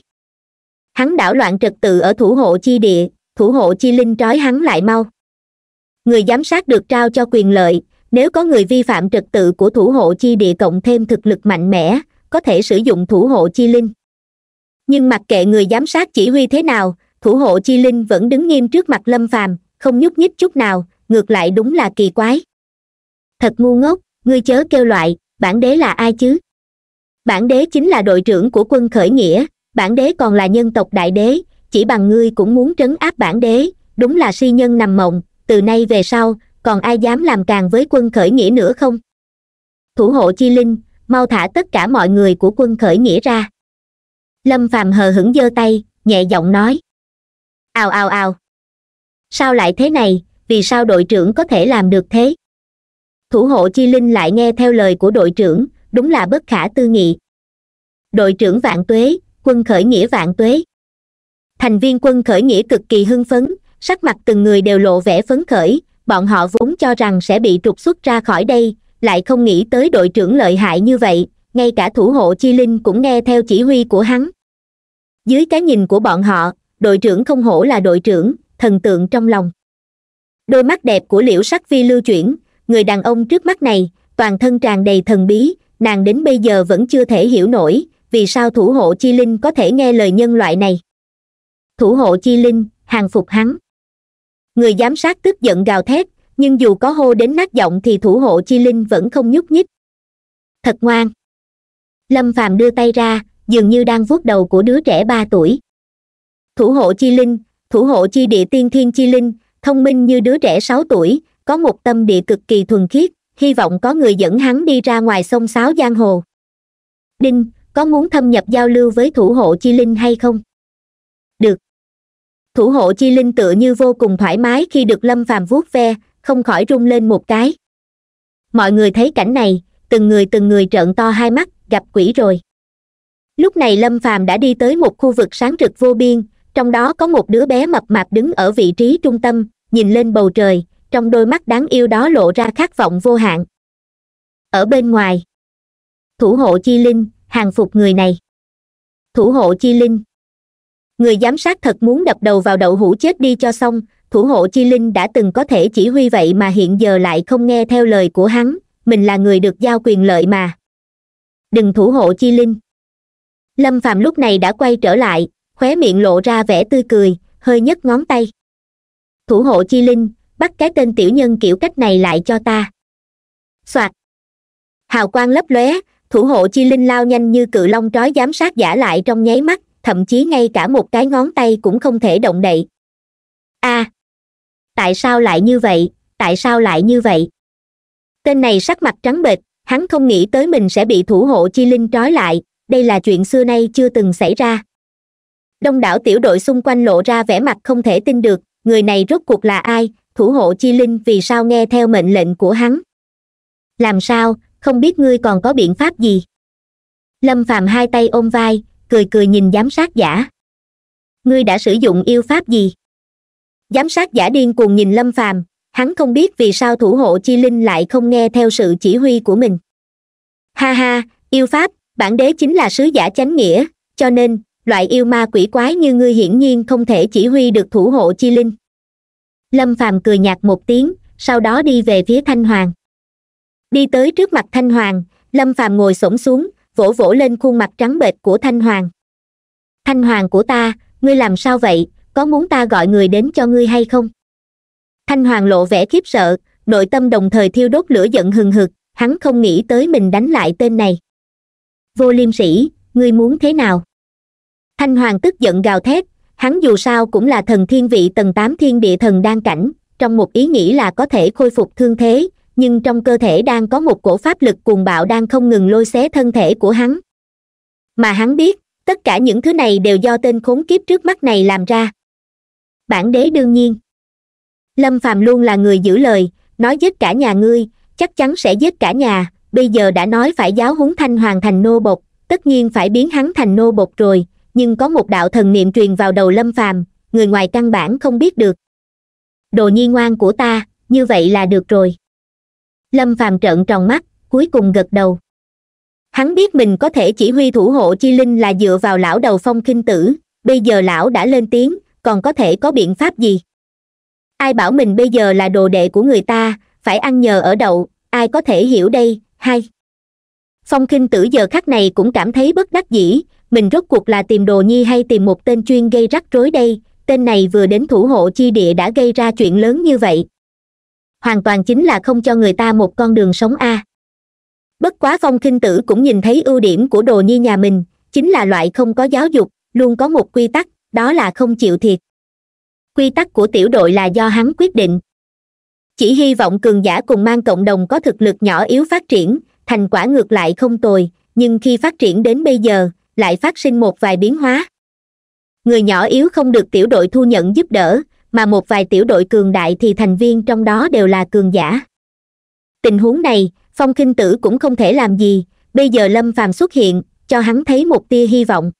hắn đảo loạn trật tự ở thủ hộ chi địa thủ hộ chi linh trói hắn lại mau người giám sát được trao cho quyền lợi nếu có người vi phạm trật tự của thủ hộ chi địa cộng thêm thực lực mạnh mẽ có thể sử dụng thủ hộ chi linh nhưng mặc kệ người giám sát chỉ huy thế nào thủ hộ chi linh vẫn đứng nghiêm trước mặt lâm phàm không nhúc nhích chút nào ngược lại đúng là kỳ quái thật ngu ngốc ngươi chớ kêu loại bản đế là ai chứ bản đế chính là đội trưởng của quân khởi nghĩa bản đế còn là nhân tộc đại đế chỉ bằng ngươi cũng muốn trấn áp bản đế đúng là si nhân nằm mộng từ nay về sau còn ai dám làm càng với quân khởi nghĩa nữa không thủ hộ chi linh mau thả tất cả mọi người của quân khởi nghĩa ra lâm phàm hờ hững giơ tay nhẹ giọng nói ào ào ào sao lại thế này vì sao đội trưởng có thể làm được thế thủ hộ chi linh lại nghe theo lời của đội trưởng đúng là bất khả tư nghị đội trưởng vạn tuế quân khởi nghĩa vạn tuế thành viên quân khởi nghĩa cực kỳ hưng phấn sắc mặt từng người đều lộ vẻ phấn khởi bọn họ vốn cho rằng sẽ bị trục xuất ra khỏi đây lại không nghĩ tới đội trưởng lợi hại như vậy ngay cả thủ hộ chi linh cũng nghe theo chỉ huy của hắn dưới cái nhìn của bọn họ đội trưởng không hổ là đội trưởng thần tượng trong lòng đôi mắt đẹp của liễu sắc phi lưu chuyển người đàn ông trước mắt này toàn thân tràn đầy thần bí nàng đến bây giờ vẫn chưa thể hiểu nổi vì sao thủ hộ chi linh có thể nghe lời nhân loại này thủ hộ chi linh hàng phục hắn người giám sát tức giận gào thét nhưng dù có hô đến nát giọng thì thủ hộ chi linh vẫn không nhúc nhích thật ngoan lâm phàm đưa tay ra dường như đang vuốt đầu của đứa trẻ ba tuổi thủ hộ chi linh thủ hộ chi địa tiên thiên chi linh thông minh như đứa trẻ sáu tuổi có một tâm địa cực kỳ thuần khiết hy vọng có người dẫn hắn đi ra ngoài sông sáo giang hồ đinh có muốn thâm nhập giao lưu với thủ hộ chi linh hay không được thủ hộ chi linh tựa như vô cùng thoải mái khi được lâm phàm vuốt ve không khỏi rung lên một cái mọi người thấy cảnh này từng người từng người trợn to hai mắt gặp quỷ rồi lúc này lâm phàm đã đi tới một khu vực sáng rực vô biên trong đó có một đứa bé mập mạp đứng ở vị trí trung tâm nhìn lên bầu trời trong đôi mắt đáng yêu đó lộ ra khát vọng vô hạn ở bên ngoài thủ hộ chi linh hàng phục người này thủ hộ chi linh người giám sát thật muốn đập đầu vào đậu hũ chết đi cho xong thủ hộ chi linh đã từng có thể chỉ huy vậy mà hiện giờ lại không nghe theo lời của hắn mình là người được giao quyền lợi mà đừng thủ hộ chi linh lâm phạm lúc này đã quay trở lại khóe miệng lộ ra vẻ tươi cười hơi nhấc ngón tay thủ hộ chi linh bắt cái tên tiểu nhân kiểu cách này lại cho ta soạt hào quang lấp lóe thủ hộ chi linh lao nhanh như cự long trói giám sát giả lại trong nháy mắt thậm chí ngay cả một cái ngón tay cũng không thể động đậy a à, tại sao lại như vậy tại sao lại như vậy tên này sắc mặt trắng bệch hắn không nghĩ tới mình sẽ bị thủ hộ chi linh trói lại đây là chuyện xưa nay chưa từng xảy ra đông đảo tiểu đội xung quanh lộ ra vẻ mặt không thể tin được người này rốt cuộc là ai thủ hộ chi linh vì sao nghe theo mệnh lệnh của hắn làm sao không biết ngươi còn có biện pháp gì lâm phàm hai tay ôm vai cười cười nhìn giám sát giả ngươi đã sử dụng yêu pháp gì giám sát giả điên cuồng nhìn lâm phàm hắn không biết vì sao thủ hộ chi linh lại không nghe theo sự chỉ huy của mình ha ha yêu pháp bản đế chính là sứ giả chánh nghĩa cho nên loại yêu ma quỷ quái như ngươi hiển nhiên không thể chỉ huy được thủ hộ chi linh lâm phàm cười nhạt một tiếng sau đó đi về phía thanh hoàng đi tới trước mặt thanh hoàng lâm phàm ngồi xổm xuống vỗ vỗ lên khuôn mặt trắng bệch của thanh hoàng thanh hoàng của ta ngươi làm sao vậy có muốn ta gọi người đến cho ngươi hay không thanh hoàng lộ vẻ khiếp sợ nội tâm đồng thời thiêu đốt lửa giận hừng hực hắn không nghĩ tới mình đánh lại tên này vô liêm sĩ ngươi muốn thế nào thanh hoàng tức giận gào thét hắn dù sao cũng là thần thiên vị tầng tám thiên địa thần đang cảnh trong một ý nghĩ là có thể khôi phục thương thế nhưng trong cơ thể đang có một cổ pháp lực cuồng bạo đang không ngừng lôi xé thân thể của hắn mà hắn biết tất cả những thứ này đều do tên khốn kiếp trước mắt này làm ra bản đế đương nhiên lâm phàm luôn là người giữ lời nói giết cả nhà ngươi chắc chắn sẽ giết cả nhà bây giờ đã nói phải giáo huấn thanh hoàng thành nô bộc tất nhiên phải biến hắn thành nô bộc rồi nhưng có một đạo thần niệm truyền vào đầu lâm phàm người ngoài căn bản không biết được đồ nhi ngoan của ta như vậy là được rồi lâm phàm trợn tròn mắt cuối cùng gật đầu hắn biết mình có thể chỉ huy thủ hộ chi linh là dựa vào lão đầu phong kinh tử bây giờ lão đã lên tiếng còn có thể có biện pháp gì ai bảo mình bây giờ là đồ đệ của người ta phải ăn nhờ ở đậu ai có thể hiểu đây hay phong kinh tử giờ khắc này cũng cảm thấy bất đắc dĩ mình rốt cuộc là tìm đồ nhi hay tìm một tên chuyên gây rắc rối đây tên này vừa đến thủ hộ chi địa đã gây ra chuyện lớn như vậy hoàn toàn chính là không cho người ta một con đường sống a à. bất quá phong khinh tử cũng nhìn thấy ưu điểm của đồ nhi nhà mình chính là loại không có giáo dục luôn có một quy tắc đó là không chịu thiệt quy tắc của tiểu đội là do hắn quyết định chỉ hy vọng cường giả cùng mang cộng đồng có thực lực nhỏ yếu phát triển thành quả ngược lại không tồi nhưng khi phát triển đến bây giờ lại phát sinh một vài biến hóa người nhỏ yếu không được tiểu đội thu nhận giúp đỡ mà một vài tiểu đội cường đại thì thành viên trong đó đều là cường giả tình huống này phong kinh tử cũng không thể làm gì bây giờ lâm phàm xuất hiện cho hắn thấy một tia hy vọng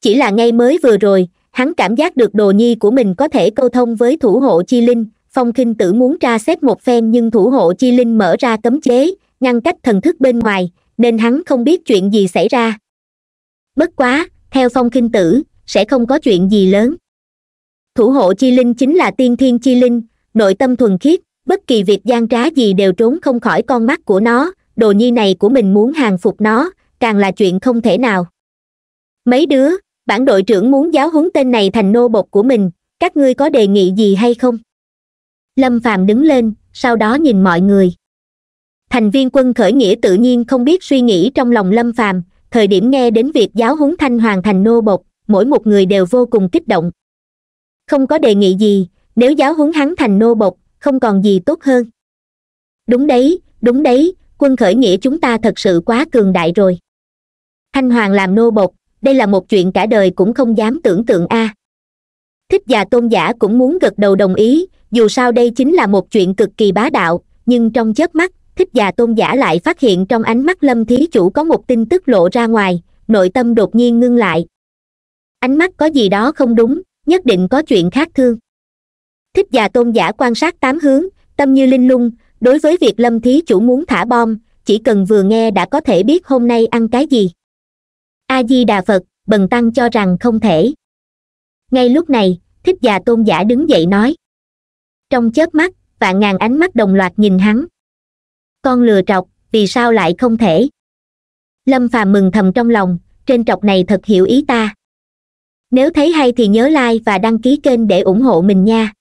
chỉ là ngay mới vừa rồi hắn cảm giác được đồ nhi của mình có thể câu thông với thủ hộ chi linh phong kinh tử muốn tra xét một phen nhưng thủ hộ chi linh mở ra cấm chế ngăn cách thần thức bên ngoài nên hắn không biết chuyện gì xảy ra bất quá theo phong kinh tử sẽ không có chuyện gì lớn thủ hộ chi linh chính là tiên thiên chi linh nội tâm thuần khiết bất kỳ việc gian trá gì đều trốn không khỏi con mắt của nó đồ nhi này của mình muốn hàng phục nó càng là chuyện không thể nào mấy đứa bản đội trưởng muốn giáo huấn tên này thành nô bộc của mình các ngươi có đề nghị gì hay không lâm phàm đứng lên sau đó nhìn mọi người thành viên quân khởi nghĩa tự nhiên không biết suy nghĩ trong lòng lâm phàm thời điểm nghe đến việc giáo huấn thanh hoàng thành nô bộc mỗi một người đều vô cùng kích động không có đề nghị gì nếu giáo huấn hắn thành nô bộc không còn gì tốt hơn đúng đấy đúng đấy quân khởi nghĩa chúng ta thật sự quá cường đại rồi thanh hoàng làm nô bộc đây là một chuyện cả đời cũng không dám tưởng tượng a thích già tôn giả cũng muốn gật đầu đồng ý dù sao đây chính là một chuyện cực kỳ bá đạo nhưng trong chớp mắt thích già tôn giả lại phát hiện trong ánh mắt lâm thí chủ có một tin tức lộ ra ngoài nội tâm đột nhiên ngưng lại ánh mắt có gì đó không đúng nhất định có chuyện khác thương thích già tôn giả quan sát tám hướng tâm như linh lung đối với việc lâm thí chủ muốn thả bom chỉ cần vừa nghe đã có thể biết hôm nay ăn cái gì a di đà phật bần tăng cho rằng không thể ngay lúc này thích già tôn giả đứng dậy nói trong chớp mắt vạn ngàn ánh mắt đồng loạt nhìn hắn con lừa trọc vì sao lại không thể lâm phàm mừng thầm trong lòng trên trọc này thật hiểu ý ta nếu thấy hay thì nhớ like và đăng ký kênh để ủng hộ mình nha